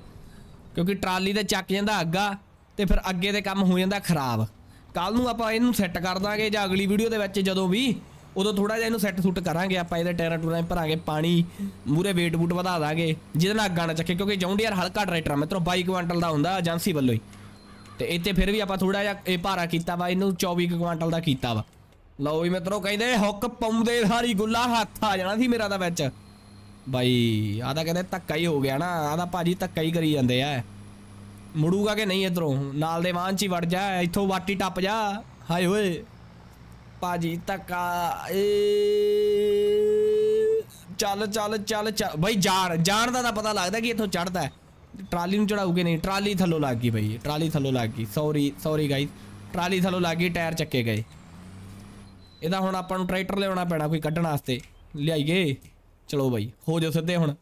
ਕਿਉਂਕਿ ਟਰਾਲੀ ਤੇ ਚੱਕ ਜਾਂਦਾ ਅੱਗਾ ਤੇ ਫਿਰ ਅੱਗੇ ਦੇ ਕੰਮ ਹੋ ਜਾਂਦਾ ਖਰਾਬ ਕੱਲ ਨੂੰ ਆਪਾਂ ਇਹਨੂੰ ਸੈੱਟ ਕਰ ਦਾਂਗੇ ਜਾਂ ਅਗਲੀ ਵੀਡੀਓ ਦੇ ਵਿੱਚ ਜਦੋਂ ਵੀ ਉਦੋਂ ਥੋੜਾ ਜਿਹਾ ਇਹਨੂੰ ਸੈੱਟ ਸੁੱਟ ਕਰਾਂਗੇ ਆਪਾਂ ਇਹਦੇ ਟਾਇਰਾਂ ਟੂਰਾਂ ਭਰਾਂਗੇ ਪਾਣੀ ਮੂਰੇ weight ਬੂਟ ਵਧਾ ਦਾਂਗੇ ਜਿਹਦੇ ਨਾਲ ਅੱਗਾ ਨਾ ਚੱਕੇ ਕਿਉਂਕਿ ਯਾਰ ਹਲਕਾ ਟਰੈਕਟਰ ਆ ਮਿੱਤਰੋ 22 ਕੁਇੰਟਲ ਦਾ ਹੁੰਦਾ ਏਜੰਸੀ ਵੱਲੋਂ ਹੀ ਤੇ ਇੱਥੇ ਫਿਰ ਵੀ ਆਪਾਂ ਥੋੜਾ ਜਿਹਾ ਇਹ ਭਾਰਾ ਕੀਤਾ ਵਾ ਇਹਨੂੰ 24 ਕੁਇੰਟਲ ਦਾ ਕੀਤਾ ਵਾ ਲਓ ਵੀ ਮਿੱਤਰੋ ਕਹਿੰਦੇ ਹੁੱਕ ਪਾਉਂਦੇ ਸਾਰੀ ਗੁੱਲਾ ਹੱਥ ਆ ਜਾਣਾ ਸੀ ਮੇਰਾ ਤਾਂ ਵਿੱਚ ਬਾਈ ਆਦਾ ਕਹਿੰਦੇ ਧੱਕਾ ਹੀ ਹੋ ਗਿਆ ਨਾ ਆਦਾ ਭਾਜੀ ਧੱਕਾ ਹੀ ਕਰੀ ਜਾਂਦੇ ਆ ਮੁੜੂਗਾ ਕਿ ਨਹੀਂ ਇਧਰੋਂ ਨਾਲ ਦੇ ਵਾਹਨ 'ਚ ਹੀ ਵੜ ਜਾ ਇੱਥੋਂ ਵਾਟੀ ਟੱਪ ਜਾ ਹਾਏ ਓਏ ਭਾਜੀ ਧੱਕਾ ਚੱਲ ਚੱਲ ਚੱਲ ਬਈ ਜਾਣ ਜਾਣ ਦਾ ਤਾਂ ਪਤਾ ਲੱਗਦਾ ਕਿ ਇੱਥੋਂ ਚੜਦਾ ਟਰਾਲੀ ਨੂੰ ਚੜਾਉਗੇ ਨਹੀਂ ਟਰਾਲੀ ਥੱਲੋਂ ਲੱਗ ਗਈ ਬਈ ਟਰਾਲੀ ਥੱਲੋਂ ਲੱਗ ਗਈ ਸੌਰੀ ਸੌਰੀ ਗਾਈਸ ਟਰਾਲੀ ਥੱਲੋਂ ਲੱਗ ਗਈ ਟਾਇਰ ਚੱਕੇ ਗਏ ਇਹਦਾ ਹੁਣ ਆਪਾਂ ਨੂੰ ਟਰੈਕਟਰ ਲਿਆਉਣਾ ਪੈਣਾ ਕੋਈ ਕੱਢਣ ਵਾਸਤੇ ਲਿਆਈਏ ਚਲੋ ਬਾਈ ਹੋ ਜਾ ਸਿੱਧੇ ਹੁਣ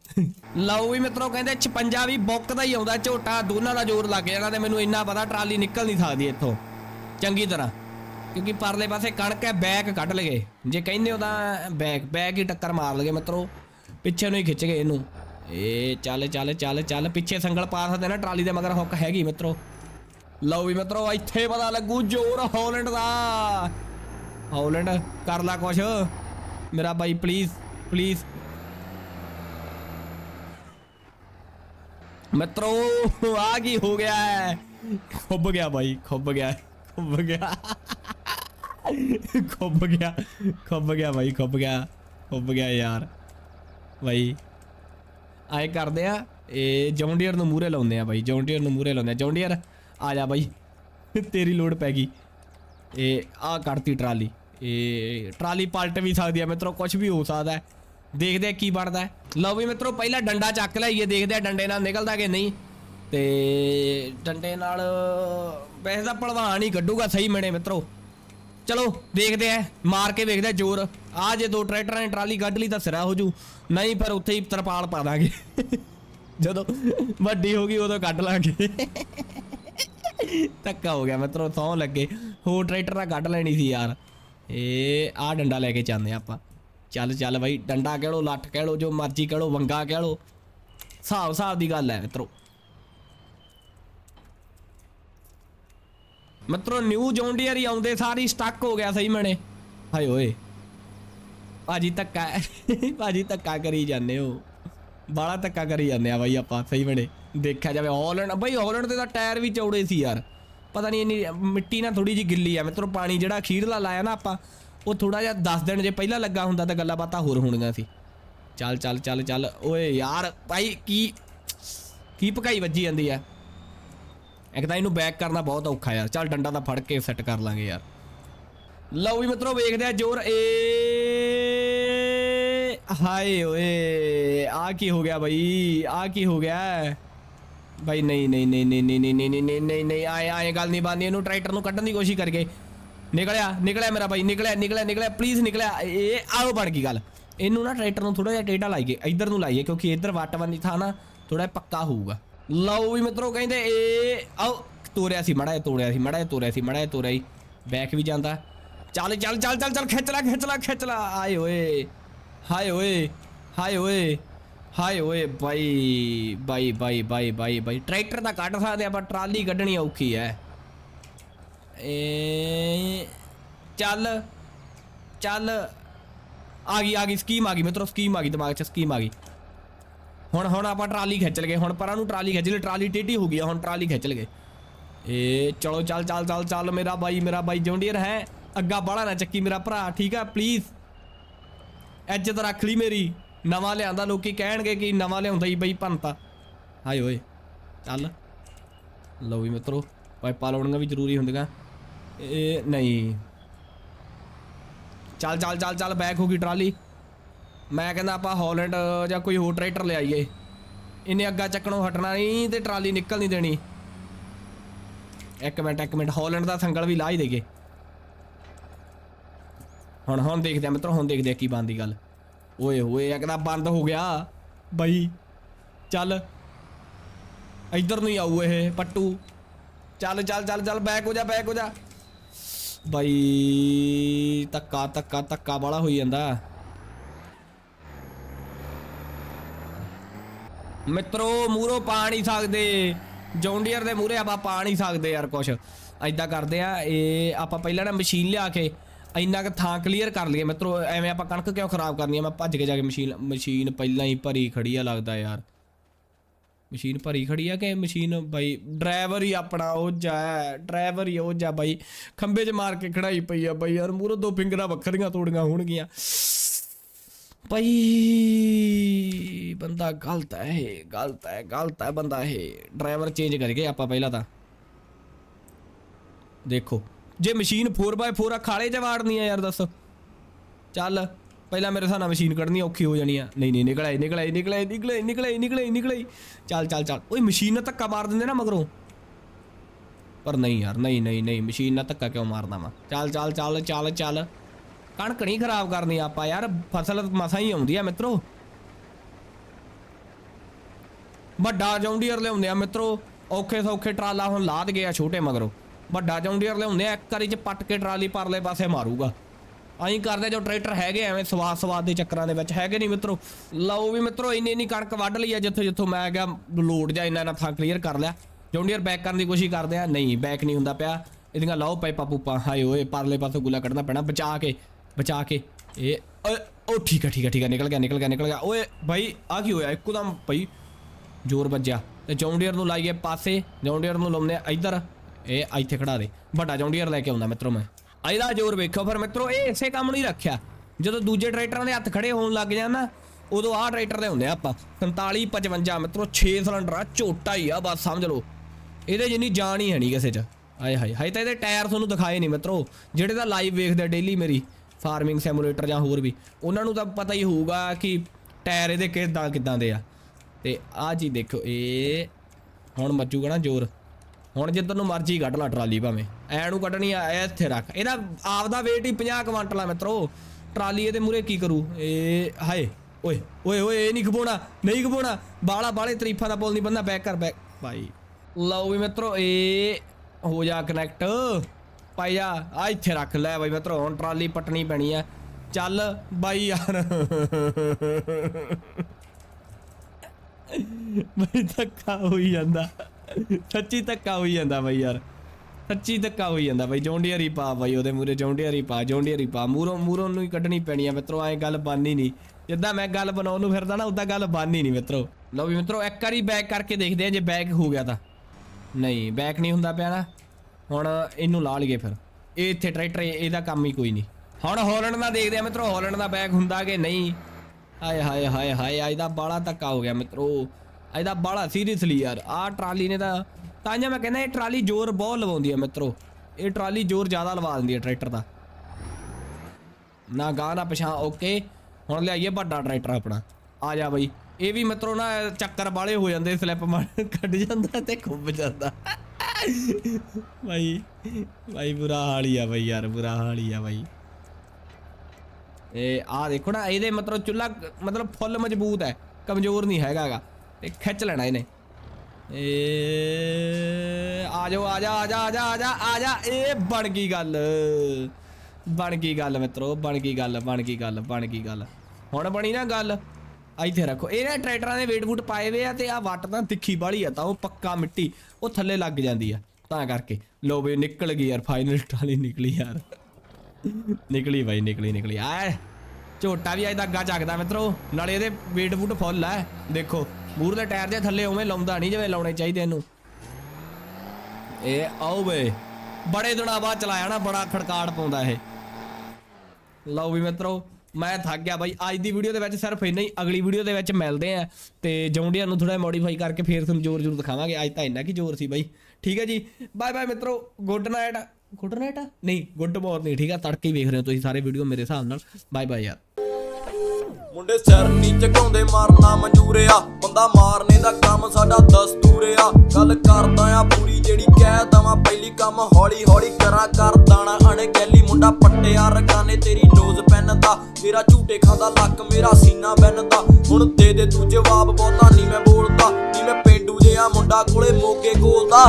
ਲਓ ਵੀ ਮਿੱਤਰੋ ਕਹਿੰਦੇ 56 ਵੀ ਬੁੱਕ ਦਾ ਹੀ ਆਉਂਦਾ ਝੋਟਾ ਦੋਨਾਂ ਦਾ ਜ਼ੋਰ ਲੱਗ ਜਾਣਾ ਤੇ ਮੈਨੂੰ ਇੰਨਾ ਪਤਾ ਟਰਾਲੀ ਨਿਕਲ ਨਹੀਂ ਸਕਦੀ ਇੱਥੋਂ ਚੰਗੀ ਤਰ੍ਹਾਂ ਕਿਉਂਕਿ ਪਰਲੇ ਪਾਸੇ ਕਣਕ ਹੈ ਬੈਕ ਕੱਢ ਲਗੇ ਜੇ ਕਹਿੰਦੇ ਉਹਦਾ ਬੈਕ ਬੈਕ ਹੀ ਟੱਕਰ ਮਾਰ ਲਗੇ ਮਿੱਤਰੋ ਪਿੱਛੇ ਨੂੰ ਹੀ ਖਿੱਚ ਗਏ ਇਹਨੂੰ ਏ ਚੱਲ ਚੱਲ ਚੱਲ ਚੱਲ ਪਿੱਛੇ ਸੰਗਲ ਪਾ ਸਕਦੇ ਨਾ ਟਰਾਲੀ ਦੇ ਮਗਰ ਹੁੱਕ ਹੈਗੀ ਮਿੱਤਰੋ ਲਓ ਵੀ ਮਿੱਤਰੋ ਇੱਥੇ ਪਤਾ ਲੱਗੂ ਜੋਰ ਹੌਲੈਂਡ ਦਾ ਹੌਲੈਂਡ ਕਰ ਲੈ ਕੁਛ ਮੇਰਾ ਬਾਈ ਪਲੀਜ਼ ਪਲੀਜ਼ ਮਿੱਤਰੋ ਆ ਕੀ ਹੋ ਗਿਆ ਹੈ ਖੁੱਬ ਗਿਆ ਬਾਈ ਖੁੱਬ ਗਿਆ ਖੁੱਬ ਗਿਆ <laughs> ਖੁੱਬ ਗਿਆ ਖੁੱਬ ਗਿਆ ਭਾਈ ਖੁੱਬ ਗਿਆ ਖੁੱਬ ਗਿਆ ਯਾਰ ਭਾਈ ਆਏ ਕਰਦੇ ਆ ਇਹ ਜੌਂਡੀਅਰ ਨੂੰ ਮੂਰੇ ਲਾਉਂਦੇ ਆ ਭਾਈ ਜੌਂਡੀਅਰ ਨੂੰ ਮੂਰੇ ਲਾਉਂਦੇ ਆ ਜੌਂਡੀਅਰ ਆ ਜਾ ਭਾਈ <laughs> ਤੇਰੀ ਲੋਡ ਪੈ ਗਈ ਇਹ ਆ ਕੱਢਤੀ ਟਰਾਲੀ ਇਹ ਟਰਾਲੀ ਪਲਟ ਵੀ ਸਕਦੀ ਆ ਮਿੱਤਰੋ ਕੁਝ ਵੀ ਹੋ ਸਕਦਾ ਹੈ ਦੇਖਦੇ ਆ ਕੀ ਬਣਦਾ ਲਓ ਵੀ ਮਿੱਤਰੋ ਪਹਿਲਾਂ ਡੰਡਾ ਚੱਕ ਲਈਏ ਦੇਖਦੇ ਆ ਡੰਡੇ ਨਾਲ ਨਿਕਲਦਾ ਕਿ ਨਹੀਂ ਤੇ ਡੰਡੇ ਨਾਲ ਵੈਸੇ ਤਾਂ ਪਹਿਲਵਾਨ ਹੀ ਕੱਢੂਗਾ ਸਹੀ ਮਣੇ ਮਿੱਤਰੋ ਚਲੋ ਦੇਖਦੇ ਆ ਮਾਰ ਕੇ ਵੇਖਦੇ ਆ ਜ਼ੋਰ ਆ ਜੇ ਦੋ ਟਰੈਕਟਰਾਂ ਨੇ ਟਰਾਲੀ ਕੱਢ ਲਈ ਤਾਂ ਸਿਰਾ ਹੋ ਜੂ ਨਹੀਂ ਪਰ ਉੱਥੇ ਹੀ ਤਰਪਾਲ ਪਾ ਦਾਂਗੇ ਜਦੋਂ ਵੱਡੀ ਹੋ ਗਈ ਉਦੋਂ ਕੱਢ ਲਾਂਗੇ ਤੱਕਾ ਹੋ ਗਿਆ ਮਿੱਤਰੋ ਸੌ ਲੱਗੇ ਹੋਰ ਟਰੈਕਟਰ ਦਾ ਕੱਢ ਲੈਣੀ ਸੀ ਯਾਰ ਏ ਆ ਡੰਡਾ ਲੈ ਕੇ ਜਾਂਦੇ ਆਪਾਂ ਚੱਲ ਚੱਲ ਬਾਈ ਡੰਡਾ ਕਹਿ ਲੋ ਲੱਠ ਕਹਿ ਲੋ ਜੋ ਮਰਜ਼ੀ ਕਹਿ ਲੋ ਵੰਗਾ ਕਹਿ ਲੋ ਹਿਸਾਬ ਹਿਸਾਬ ਦੀ ਗੱਲ ਹੈ ਮਿੱਤਰੋ ਮਤਰੋ ਨਿਊ ਜੌਂਡੀਅਰ ਹੀ ਆਉਂਦੇ ਸਾਰੀ ਸਟਕ ਹੋ ਗਿਆ ਸਹੀ ਮਣੇ ਹਾਏ ਓਏ ਭਾਜੀ ਧੱਕਾ ਭਾਜੀ ਧੱਕਾ ਕਰੀ ਜਾਂਦੇ ਹੋ ਬਾਲਾ ਧੱਕਾ ਕਰੀ ਜਾਂਦੇ ਆ ਬਾਈ ਆਪਾਂ ਸਹੀ ਮਣੇ ਦੇਖਿਆ ਜਾਵੇ ਹਾਲੈਂਡ ਬਾਈ ਹਾਲੈਂਡ ਦੇ ਤਾਂ ਟਾਇਰ ਵੀ ਚੌੜੇ ਸੀ ਯਾਰ ਪਤਾ ਨਹੀਂ ਇੰਨੀ ਮਿੱਟੀ ਨਾ ਥੋੜੀ ਜੀ ਗਿੱਲੀ ਆ ਮਤਰੋ ਪਾਣੀ ਜਿਹੜਾ ਅਖੀਰਲਾ ਲਾਇਆ ਨਾ ਆਪਾਂ ਉਹ ਥੋੜਾ ਜਿਹਾ 10 ਦਿਨ ਜੇ ਪਹਿਲਾਂ ਲੱਗਾ ਹੁੰਦਾ ਤਾਂ ਗੱਲਾਂ ਬਾਤਾਂ ਹੋਰ ਹੋਣੀਆਂ ਸੀ ਚੱਲ ਚੱਲ ਚੱਲ ਚੱਲ ਓਏ ਯਾਰ ਬਾਈ ਕੀ ਕੀ ਪਕਾਈ ਵੱਜੀ ਜਾਂਦੀ ਆ ਇੱਕ ਤਾਂ ਇਹਨੂੰ ਬੈਕ ਕਰਨਾ ਬਹੁਤ ਔਖਾ ਯਾਰ ਚੱਲ ਡੰਡਾ ਤਾਂ ਫੜ ਕੇ ਸੈੱਟ ਕਰ ਲਾਂਗੇ ਯਾਰ ਲਓ ਵੀ ਮਿੱਤਰੋ ਵੇਖਦੇ ਆ ਜ਼ੋਰ ਏ ਹਾਏ ਓਏ ਆ ਕੀ ਹੋ ਗਿਆ ਬਾਈ ਆ ਕੀ ਹੋ ਗਿਆ ਭਾਈ ਨਹੀਂ ਨਹੀਂ ਨਹੀਂ ਨਹੀਂ ਨਹੀਂ ਨਹੀਂ ਨਹੀਂ ਨਹੀਂ ਨਹੀਂ ਨਹੀਂ ਆਏ ਆਏ ਗੱਲ ਨਹੀਂ ਬਾਨੀ ਇਹਨੂੰ ਟਰੈਕਟਰ ਨੂੰ ਕੱਢਣ ਦੀ ਕੋਸ਼ਿਸ਼ ਕਰਕੇ ਨਿਕਲਿਆ ਨਿਕਲਿਆ ਮੇਰਾ ਭਾਈ ਨਿਕਲਿਆ ਨਿਕਲਿਆ ਨਿਕਲਿਆ ਪਲੀਜ਼ ਨਿਕਲਿਆ ਇਹ ਆਓ ਬੜ ਗਈ ਗੱਲ ਇਹਨੂੰ ਨਾ ਟਰੈਕਟਰ ਨੂੰ ਥੋੜਾ ਜਿਹਾ ਟੇਡਾ ਲਾਈਏ ਇੱਧਰ ਨੂੰ ਲਾਈਏ ਕਿਉਂਕਿ ਇੱਧਰ ਵਟਵਨ ਦੀ ਥਾਂ ਨਾ ਥੋੜਾ ਪੱਕਾ ਹੋਊਗਾ ਲਓ ਵੀ ਮਿੱਤਰੋ ਕਹਿੰਦੇ ਏ ਆਓ ਤੋੜਿਆ ਸੀ ਮੜਾ ਤੋੜਿਆ ਸੀ ਮੜਾ ਤੋੜਿਆ ਸੀ ਮੜਾ ਤੋੜਿਆ ਹੀ ਬੈਕ ਵੀ ਜਾਂਦਾ ਚੱਲ ਚੱਲ ਚੱਲ ਚੱਲ ਚੱਲ ਖਿੱਚ ਲੈ ਖਿੱਚ ਲੈ ਖਿੱਚ ਲੈ ਆਏ ਓਏ ਹਾਏ ਓਏ ਹਾਏ ਓਏ ਹਾਏ ਓਏ ਬਾਈ ਬਾਈ ਬਾਈ ਬਾਈ ਬਾਈ ਬਾਈ ਟਰੈਕਟਰ ਤਾਂ ਕੱਢ ਸਕਦੇ ਆ ਪਰ ਟਰਾਲੀ ਕੱਢਣੀ ਔਖੀ ਐ ਏ ਚੱਲ ਚੱਲ ਆ ਗਈ ਆ ਗਈ ਸਕੀਮ ਆ ਗਈ ਮਿੱਤਰੋ ਸਕੀਮ ਆ ਗਈ ਦਿਮਾਗ 'ਚ ਸਕੀਮ ਆ ਗਈ ਹੁਣ ਹੁਣ ਆਪਾਂ ਟਰਾਲੀ ਖਿੱਚ ਲਗੇ ਹੁਣ ਪਰਾਂ ਨੂੰ ਟਰਾਲੀ ਖਿੱਚ ਲਈ ਟਰਾਲੀ ਟੇਟੀ ਹੋ ਗਈ ਹੁਣ ਟਰਾਲੀ ਖਿੱਚ ਲਗੇ ਏ ਚਲੋ ਚੱਲ ਚੱਲ ਚੱਲ ਚੱਲ ਮੇਰਾ ਬਾਈ ਮੇਰਾ ਬਾਈ ਜੌਂਡੀਅਰ ਹੈ ਅੱਗਾ ਬਾਹਲਾ ਨਾ ਚੱਕੀ ਮੇਰਾ ਭਰਾ ਠੀਕ ਆ ਪਲੀਜ਼ ਇੱਜ਼ਤ ਰੱਖ ਲਈ ਮੇਰੀ ਨਵਾਂ ਲਿਆਂਦਾ ਲੋਕੀ ਕਹਿਣਗੇ ਕਿ ਨਵਾਂ ਲਿਆਉਂਦਾ ਹੀ ਬਈ ਭੰਤਾ ਹਾਏ ਓਏ ਚੱਲ ਲਓ ਵੀ ਮਿੱਤਰੋ ਪਾਈਪਾਂ ਲਾਉਣੀਆਂ ਵੀ ਜ਼ਰੂਰੀ ਹੁੰਦੀਆਂ ਇਹ ਨਹੀਂ ਚੱਲ ਚੱਲ ਚੱਲ ਚੱਲ ਬੈਕ ਹੋ ਗਈ ਟਰਾਲੀ ਮੈਂ ਕਹਿੰਦਾ ਆਪਾਂ ਹਾਲੈਂਡ ਜਾਂ ਕੋਈ ਹੋਰ ਟਰੈਕਟਰ ਲੈ ਆਈਏ ਇਹਨੇ ਅੱਗਾ ਚੱਕਣੋਂ ਹਟਣਾ ਨਹੀਂ ਤੇ ਟਰਾਲੀ ਨਿਕਲ ਨਹੀਂ ਦੇਣੀ ਇੱਕ ਮਿੰਟ ਇੱਕ ਮਿੰਟ ਹਾਲੈਂਡ ਦਾ ਸੰਗਲ ਵੀ ਲਾ ਹੀ ਦੇਗੇ ਹੁਣ ਹੁਣ ਦੇਖਦੇ ਆ ਮਿੱਤਰੋ ਹੁਣ ਦੇਖਦੇ ਆ ਕੀ ਬੰਦੀ ਗੱਲ ਓਏ ਹੋਏ ਇਹ ਕਹਿੰਦਾ ਬੰਦ ਹੋ ਗਿਆ ਬਈ ਚੱਲ ਇੱਧਰ ਨੂੰ ਹੀ ਆਊ ਇਹ ਪੱਟੂ ਚੱਲ ਚੱਲ ਚੱਲ ਚੱਲ ਬੈਕ ਹੋ ਜਾ ਬੈਕ ਹੋ ਜਾ ਬਾਈ ਤੱਕਾ ਤੱਕਾ ਤੱਕਾ ਵਾਲਾ ਹੋਈ ਜਾਂਦਾ ਮਿੱਤਰੋ ਮੂਰੋ ਪਾ ਨਹੀਂ ਸਕਦੇ ਜੌਂਡੀਅਰ ਦੇ ਮੂਰੇ ਆਪਾਂ ਪਾ ਨਹੀਂ ਸਕਦੇ ਯਾਰ ਕੁਛ ਐਦਾਂ ਕਰਦੇ ਆ ਇਹ ਆਪਾਂ ਪਹਿਲਾਂ ਨਾ ਮਸ਼ੀਨ ਲਿਆ ਕੇ ਇੰਨਾ ਕਿ ਥਾਂ ਕਲੀਅਰ ਕਰ ਲਈਏ ਮਿੱਤਰੋ ਐਵੇਂ ਆਪਾਂ ਕਣਕ ਕਿਉਂ ਖਰਾਬ ਕਰਨੀ ਆ ਮੈਂ ਭੱਜ ਕੇ ਜਾ ਕੇ ਮਸ਼ੀਨ ਮਸ਼ੀਨ ਪਹਿਲਾਂ ਹੀ ਭਰੀ ਖੜੀ ਆ ਲੱਗਦਾ ਯਾਰ ਮਸ਼ੀਨ ਭਰੀ ਖੜੀ ਆ ਕਿ ਮਸ਼ੀਨ ਬਾਈ ਡਰਾਈਵਰ ਹੀ ਆਪਣਾ ਉਹ ਜਾ ਡਰਾਈਵਰ ਹੀ ਉਹ ਜਾ ਬਾਈ ਖੰਬੇ 'ਚ ਮਾਰ ਕੇ ਖੜਾਈ ਪਈ ਆ ਬਾਈ ਯਾਰ ਮੂਰੇ ਦੋ ਫਿੰਗਰਾਂ ਵੱਖਰੀਆਂ ਤੋੜੀਆਂ ਹੋਣਗੀਆਂ ਭਾਈ ਬੰਦਾ ਗਲਤ ਹੈ ਇਹ ਗਲਤ ਹੈ ਗਲਤ ਹੈ ਬੰਦਾ ਇਹ ਡਰਾਈਵਰ ਚੇਂਜ ਕਰਕੇ ਆਪਾਂ ਪਹਿਲਾਂ ਤਾਂ ਦੇਖੋ ਜੇ ਮਸ਼ੀਨ 4x4 ਆ ਖਾਲੇ ਚ ਵਾੜਨੀ ਆ ਯਾਰ ਦੱਸ ਚੱਲ ਪਹਿਲਾਂ ਮੇਰੇ ਸਾਹ ਨਾਲ ਮਸ਼ੀਨ ਕੱਢਣੀ ਔਖੀ ਹੋ ਜਾਣੀ ਆ ਨਹੀਂ ਨਹੀਂ ਨਿਕਲਾਈ ਨਿਕਲਾਈ ਨਿਕਲਾਈ ਨਿਕਲਾਈ ਨਿਕਲਾਈ ਨਿਕਲਾਈ ਨਿਕਲਾਈ ਚੱਲ ਚੱਲ ਚੱਲ ਓਏ ਮਸ਼ੀਨ ਨਾਲ ਧੱਕਾ ਮਾਰ ਦਿੰਦੇ ਨਾ ਮਗਰੋਂ ਪਰ ਨਹੀਂ ਯਾਰ ਨਹੀਂ ਨਹੀਂ ਨਹੀਂ ਮਸ਼ੀਨ ਨਾਲ ਧੱਕਾ ਕਿਉਂ ਮਾਰਦਾ ਵਾ ਚੱਲ ਚੱਲ ਚੱਲ ਚੱਲ ਚੱਲ ਕਣਕ ਨਹੀਂ ਖਰਾਬ ਕਰਨੀ ਆਪਾਂ ਯਾਰ ਫਸਲ ਮਸਾ ਹੀ ਆਉਂਦੀ ਆ ਮਿੱਤਰੋ ਵੱਡਾ ਜੌਂਡੀਅਰ ਲਿਆਉਂਦੇ ਆ ਮਿੱਤਰੋ ਔਖੇ ਸੌਖੇ ਟਰਾਲਾ ਹੁਣ ਲਾਦ ਗਿਆ ਛੋਟੇ ਮਗਰੋਂ ਵੱਡਾ ਜੌਂਡੀਅਰ ਲਿਆਉਂਦੇ ਆ ਇੱਕ ਵਾਰੀ ਚ ਪੱਟ ਕੇ ਟਰਾਲੀ ਪਰਲੇ ਪਾਸੇ ਮਾਰੂਗਾ ਆਈ ਕਰਦੇ ਜੋ ਟਰੈਕਟਰ ਹੈਗੇ ਐਵੇਂ ਸਵਾਦ ਸਵਾਦ ਦੇ ਚੱਕਰਾਂ ਦੇ ਵਿੱਚ ਹੈਗੇ ਨਹੀਂ ਮਿੱਤਰੋ ਲਓ ਵੀ ਮਿੱਤਰੋ ਇੰਨੀ ਇੰਨੀ ਕਣਕ ਵੱਢ ਲਈ ਆ ਜਿੱਥੇ ਜਿੱਥੋਂ ਮੈਂ ਗਿਆ ਲੋਡ ਜਾਂ ਇੰਨਾ ਨਾ ਥਾਂ ਕਲੀਅਰ ਕਰ ਲਿਆ ਜੌਂਡੀਅਰ ਬੈਕ ਕਰਨ ਦੀ ਕੋਸ਼ਿਸ਼ ਕਰਦੇ ਆ ਨਹੀਂ ਬੈਕ ਨਹੀਂ ਹੁੰਦਾ ਪਿਆ ਇਹਦੀਆਂ ਲਾਓ ਪਾਈਪਾਂ ਪੂਪਾਂ ਹਾਏ ਓਏ ਪਰਲੇ ਪਾਸੋਂ ਗੁਲਾ ਕੱਢਣਾ ਪੈਣਾ ਬਚਾ ਕੇ ਬਚਾ ਕੇ ਓਏ ਓ ਠੀਕ ਆ ਠੀਕ ਆ ਠੀਕ ਆ ਨਿਕਲ ਗਿਆ ਨਿਕਲ ਗਿਆ ਨਿਕਲ ਗਿਆ ਓਏ ਭਾਈ ਆ ਕੀ ਹੋਇਆ ਇੱਕੋਦਮ ਭਾਈ ਜ਼ੋਰ ਵੱਜਿਆ ਤੇ ਜੌਂਡੀਅਰ ਨੂੰ ਲਾਈਏ ਪਾਸੇ ਜੌਂਡੀਅਰ ਨੂੰ ਲਾਉਂਦੇ ਆ ਇੱਧਰ ਇਹ ਇੱਥੇ ਖੜਾ ਦੇ ਵੱਡਾ ਜੌਂਡੀਅਰ ਲੈ ਕੇ ਆਉਂਦਾ ਮਿੱਤਰੋ ਮੈਂ ਇਹਦਾ ਜ਼ੋਰ ਵੇਖੋ ਫਿਰ ਮਿੱਤਰੋ ਇਹ ਇਸੇ ਕੰਮ ਨਹੀਂ ਰੱਖਿਆ ਜਦੋਂ ਦੂਜੇ ਟਰੈਕਟਰਾਂ ਦੇ ਹੱਥ ਖੜੇ ਹੋਣ ਲੱਗ ਜਾਂ ਨਾ ਉਦੋਂ ਆਹ ਟਰੈਕਟਰ ਦੇ ਹੁੰਦੇ ਆ ਆਪਾਂ 47 55 ਮਿੱਤਰੋ 6 ਸਿਲੰਡਰ ਆ ਝੋਟਾ ਹੀ ਆ ਬਸ ਸਮਝ ਲਓ ਇਹਦੇ ਜਿੰਨੀ ਜਾਨ ਹੀ ਹੈ ਨਹੀਂ ਕਿਸੇ 'ਚ ਆਏ ਹਾਏ ਹਾਏ ਤਾਂ ਇਹਦੇ ਟਾਇਰ ਤੁਹਾਨੂੰ ਦਿਖਾਏ ਨਹੀਂ ਮਿੱਤਰੋ ਜਿਹੜੇ ਤਾਂ ਲਾਈਵ ਵੇਖਦੇ ਡੇਲੀ ਮੇਰੀ ਫਾਰਮਿੰਗ ਸਿਮੂਲੇਟਰ ਜਾਂ ਹੋਰ ਵੀ ਉਹਨਾਂ ਨੂੰ ਤਾਂ ਪਤਾ ਹੀ ਹੋਊਗਾ ਕਿ ਟਾਇਰ ਇਹਦੇ ਕਿਦਾਂ ਕਿਦਾਂ ਦੇ ਆ ਤੇ ਆ ਜੀ ਦੇਖੋ ਇਹ ਹੁਣ ਮੱਜੂਗਾ ਨਾ ਜ਼ੋਰ ਹੁਣ ਜਿੱਧਰ ਨੂੰ ਮਰਜੀ ਕੱਢ ਲਾ ਟਰਾਲੀ ਭਾਵੇਂ ਐ ਨੂੰ ਕੱਢਣੀ ਆ ਇੱਥੇ ਰੱਖ ਇਹਦਾ ਆਪਦਾ weight ਹੀ 50 ਕੁਇੰਟਲ ਆ ਮਿੱਤਰੋ ਟਰਾਲੀ ਇਹਦੇ ਮੂਰੇ ਕੀ ਕਰੂ ਇਹ ਹਾਏ ਓਏ ਓਏ ਓਏ ਇਹ ਨਹੀਂ ਖਬੋਣਾ ਨਹੀਂ ਖਬੋਣਾ ਬਾਲਾ ਬਾਲੇ ਤਰੀਫਾਂ ਦਾ ਬੋਲ ਨਹੀਂ ਬੰਦਾ ਬੈਕ ਕਰ ਬੈਕ ਭਾਈ ਲਓ ਵੀ ਮਿੱਤਰੋ ਇਹ ਹੋ ਜਾ ਕਨੈਕਟ ਪਾਈ ਜਾ ਆ ਇੱਥੇ ਰੱਖ ਲੈ ਬਾਈ ਮੈਂ ਹੁਣ ਟਰਾਲੀ ਪਟਣੀ ਪੈਣੀ ਆ ਚੱਲ ਬਾਈ ਯਾਰ ਮੈਂ ਧੱਕਾ ਹੋਈ ਜਾਂਦਾ ਸੱਚੀ ਧੱਕਾ ਹੋਈ ਜਾਂਦਾ ਬਾਈ ਯਾਰ ਸੱਚੀ ਧੱਕਾ ਹੋਈ ਜਾਂਦਾ ਬਾਈ ਜੌਂਡੀਆਰੀ ਪਾ ਬਾਈ ਉਹਦੇ ਮੂਰੇ ਜੌਂਡੀਆਰੀ ਪਾ ਜੌਂਡੀਆਰੀ ਪਾ ਮੂਰੋਂ ਮੂਰੋਂ ਨੂੰ ਹੀ ਕੱਢਣੀ ਪੈਣੀ ਆ ਮਿੱਤਰੋ ਐ ਗੱਲ ਬਾਨੀ ਨਹੀਂ ਜਿੱਦਾਂ ਮੈਂ ਗੱਲ ਬਣਾਉਣ ਨੂੰ ਫਿਰਦਾ ਨਾ ਉਦਾਂ ਗੱਲ ਬਾਨੀ ਨਹੀਂ ਮਿੱਤਰੋ ਲਓ ਵੀ ਮਿੱਤਰੋ ਇੱਕ ਵਾਰੀ ਬੈਕ ਕਰਕੇ ਦੇਖਦੇ ਆ ਜੇ ਬੈਕ ਹੋ ਗਿਆ ਤਾਂ ਨਹੀਂ ਬੈਕ ਨਹੀਂ ਹੁੰਦਾ ਪਿਆ ਨਾ ਹੁਣ ਇਹਨੂੰ ਲਾ ਲਈਏ ਫਿਰ ਇਹ ਇੱਥੇ ਟਰੈਕਟਰ ਇਹਦਾ ਕੰਮ ਹੀ ਕੋਈ ਨਹੀਂ ਹੁਣ ਹੌਲੈਂਡ ਦਾ ਦੇਖਦੇ ਆ ਮਿੱਤਰੋ ਹੌਲੈਂਡ ਦਾ ਬੈਗ ਹੁੰਦਾ ਕਿ ਨਹੀਂ ਹਾਏ ਹਾਏ ਹਾਏ ਹਾਏ ਅੱਜ ਦਾ ਬਾਲਾ ਧੱਕਾ ਹੋ ਗਿਆ ਮਿੱਤਰੋ ਅੱਜ ਦਾ ਬਾਲਾ ਸੀਰੀਅਸਲੀ ਯਾਰ ਆ ਟਰਾਲੀ ਨੇ ਤਾਂ ਤਾਂ ਮੈਂ ਕਹਿੰਦਾ ਇਹ ਟਰਾਲੀ ਜ਼ੋਰ ਬਹੁਤ ਲਵਾਉਂਦੀ ਆ ਮਿੱਤਰੋ ਇਹ ਟਰਾਲੀ ਜ਼ੋਰ ਜ਼ਿਆਦਾ ਲਵਾ ਦਿੰਦੀ ਆ ਟਰੈਕਟਰ ਦਾ ਨਾ ਗਾਂ ਨਾ ਪਛਾਂ ਓਕੇ ਹੁਣ ਲਿਆਈਏ ਵੱਡਾ ਟਰੈਕਟਰ ਆਪਣਾ ਆ ਜਾ ਬਈ ਇਹ ਵੀ ਮਿੱਤਰੋ ਨਾ ਚੱਕਰ ਵਾਲੇ ਹੋ ਜਾਂਦੇ ਸਲਿੱਪ ਮਾਰ ਕੱਢ ਜਾਂਦਾ ਤੇ ਖੁੱਬ ਜਾਂਦਾ ਭਾਈ ਭਾਈ ਬੁਰਾ ਹਾਲ ਹੀ ਆ ਭਾਈ ਯਾਰ ਬੁਰਾ ਹਾਲ ਹੀ ਆ ਭਾਈ ਇਹ ਆ ਦੇਖੋ ਨਾ ਇਹਦੇ ਮਤਲਬ ਚੁੱਲਾ ਮਤਲਬ ਫੁੱਲ ਮਜ਼ਬੂਤ ਹੈ ਕਮਜ਼ੋਰ ਨਹੀਂ ਹੈਗਾਗਾ ਤੇ ਖਿੱਚ ਲੈਣਾ ਇਹਨੇ ਏ ਆ ਜਾਓ ਆ ਜਾ ਆ ਜਾ ਆ ਜਾ ਆ ਜਾ ਆ ਜਾ ਇਹ ਬਣ ਗਈ ਗੱਲ ਬਣ ਗਈ ਗੱਲ ਮਿੱਤਰੋ ਬਣ ਗਈ ਗੱਲ ਬਣ ਗਈ ਗੱਲ ਬਣ ਗਈ ਗੱਲ ਹੁਣ ਬਣੀ ਨਾ ਗੱਲ ਇੱਥੇ ਰੱਖੋ ਇਹਨਾਂ ਟਰੈਕਟਰਾਂ ਦੇ ਵੇਟ ਬੂਟ ਪਾਏ ਹੋਏ ਆ ਤੇ ਆ ਵੱਟ ਤਾਂ ਤਿੱਖੀ ਬਾਲੀ ਆ ਤਾਂ ਉਹ ਪੱਕਾ ਮਿੱਟੀ ਉਹ ਥੱਲੇ ਲੱਗ ਜਾਂਦੀ ਆ ਤਾਂ ਕਰਕੇ ਲੋ ਬਈ ਨਿਕਲ ਗਈ ਯਾਰ ਫਾਈਨਲ ਟਰਾਲੀ ਨਿਕਲੀ ਯਾਰ ਨਿਕਲੀ ਬਾਈ ਨਿਕਲੀ ਨਿਕਲੀ ਆ ਝੋਟਾ ਵੀ ਅਜ ਅੱਗਾ ਚੱਕਦਾ ਮਿੱਤਰੋ ਨਾਲੇ ਇਹਦੇ ਵੇਟ ਬੂਟ ਫੁੱਲ ਆ ਦੇਖੋ ਮੂਰ ਦੇ ਟਾਇਰ ਦੇ ਥੱਲੇ ਉਵੇਂ ਲਾਉਂਦਾ ਨਹੀਂ ਜਿਵੇਂ ਲਾਉਣੇ ਚਾਹੀਦੇ ਇਹਨੂੰ ਇਹ ਆਓ ਬਈ ਬੜੇ ਦਿਨਾਂ ਬਾਅਦ ਚਲਾਇਆ ਨਾ ਬੜਾ ਖੜਕਾੜ ਪਾਉਂਦਾ ਇਹ ਲਓ ਵੀ ਮਿੱਤਰੋ ਮੈਂ ਥੱਕ ਗਿਆ ਬਾਈ ਅੱਜ ਦੀ ਵੀਡੀਓ ਦੇ ਵਿੱਚ ਸਿਰਫ ਇੰਨਾ ਹੀ ਅਗਲੀ ਵੀਡੀਓ ਦੇ ਵਿੱਚ ਮਿਲਦੇ ਆ ਤੇ ਜੌਂਡੀਆਂ ਨੂੰ ਥੋੜਾ ਮੋਡੀਫਾਈ ਕਰਕੇ ਫੇਰ ਤੁਹਾਨੂੰ ਜ਼ੋਰ ਜ਼ੋਰ ਦਿਖਾਵਾਂਗੇ ਅੱਜ ਤਾਂ ਇੰਨਾ ਕੀ ਜ਼ੋਰ ਸੀ ਬਾਈ ਠੀਕ ਹੈ ਜੀ ਬਾਏ ਬਾਏ ਮਿੱਤਰੋ ਗੁੱਡ ਨਾਈਟ ਗੁੱਡ ਨਾਈਟ ਨਹੀਂ ਗੁੱਡ ਮਾਰਨਿੰਗ ਠੀਕ ਆ ਤੜਕੇ ਹੀ ਵੇਖ ਰਹੇ ਹੋ ਤੁਸੀਂ ਸਾਰੇ ਵੀਡੀਓ ਮੇਰੇ ਹਿਸਾਬ ਨਾਲ ਬਾਏ ਬਾਏ ਯਾਰ ਮੁੰਡੇ ਸਿਰ ਨਹੀਂ ਝਕਾਉਂਦੇ ਮਾਰਨਾ ਮਨਜੂਰਿਆ ਬੰਦਾ ਮਾਰਨੇ ਦਾ ਕੰਮ ਸਾਡਾ ਦਸਤੂਰਿਆ ਗੱਲ ਕਰਦਾ ਆ ਪੂਰੀ ਜਿਹੜੀ ਕਹਿ ਦਵਾਂ ਪਹਿਲੀ ਕੰਮ ਹੌਲੀ ਹੌਲੀ ਕਰਾਂ ਕਰ ਦਾਣਾ ਕੈਲੀ ਮੁੰਡਾ ਪੱਟਿਆ ਰਕਾਨੇ ਤੇਰੀ ਨੋਜ਼ ਪੈਨ ਦਾ ਮੇਰਾ ਝੂਟੇ ਖਾਦਾ ਲੱਕ ਮੇਰਾ ਸੀਨਾ ਬੈਨਦਾ ਹੁਣ ਦੇ ਦੇ ਤੂੰ ਜਵਾਬ ਬਹੁਤਾ ਨਹੀਂ ਮੈਂ ਬੋਲਦਾ ਨਹੀਂ ਮੈਂ ਪਿੰਡੂ ਜਿਹਾ ਮੁੰਡਾ ਕੋਲੇ ਮੋਕੇ ਕੋਲਦਾ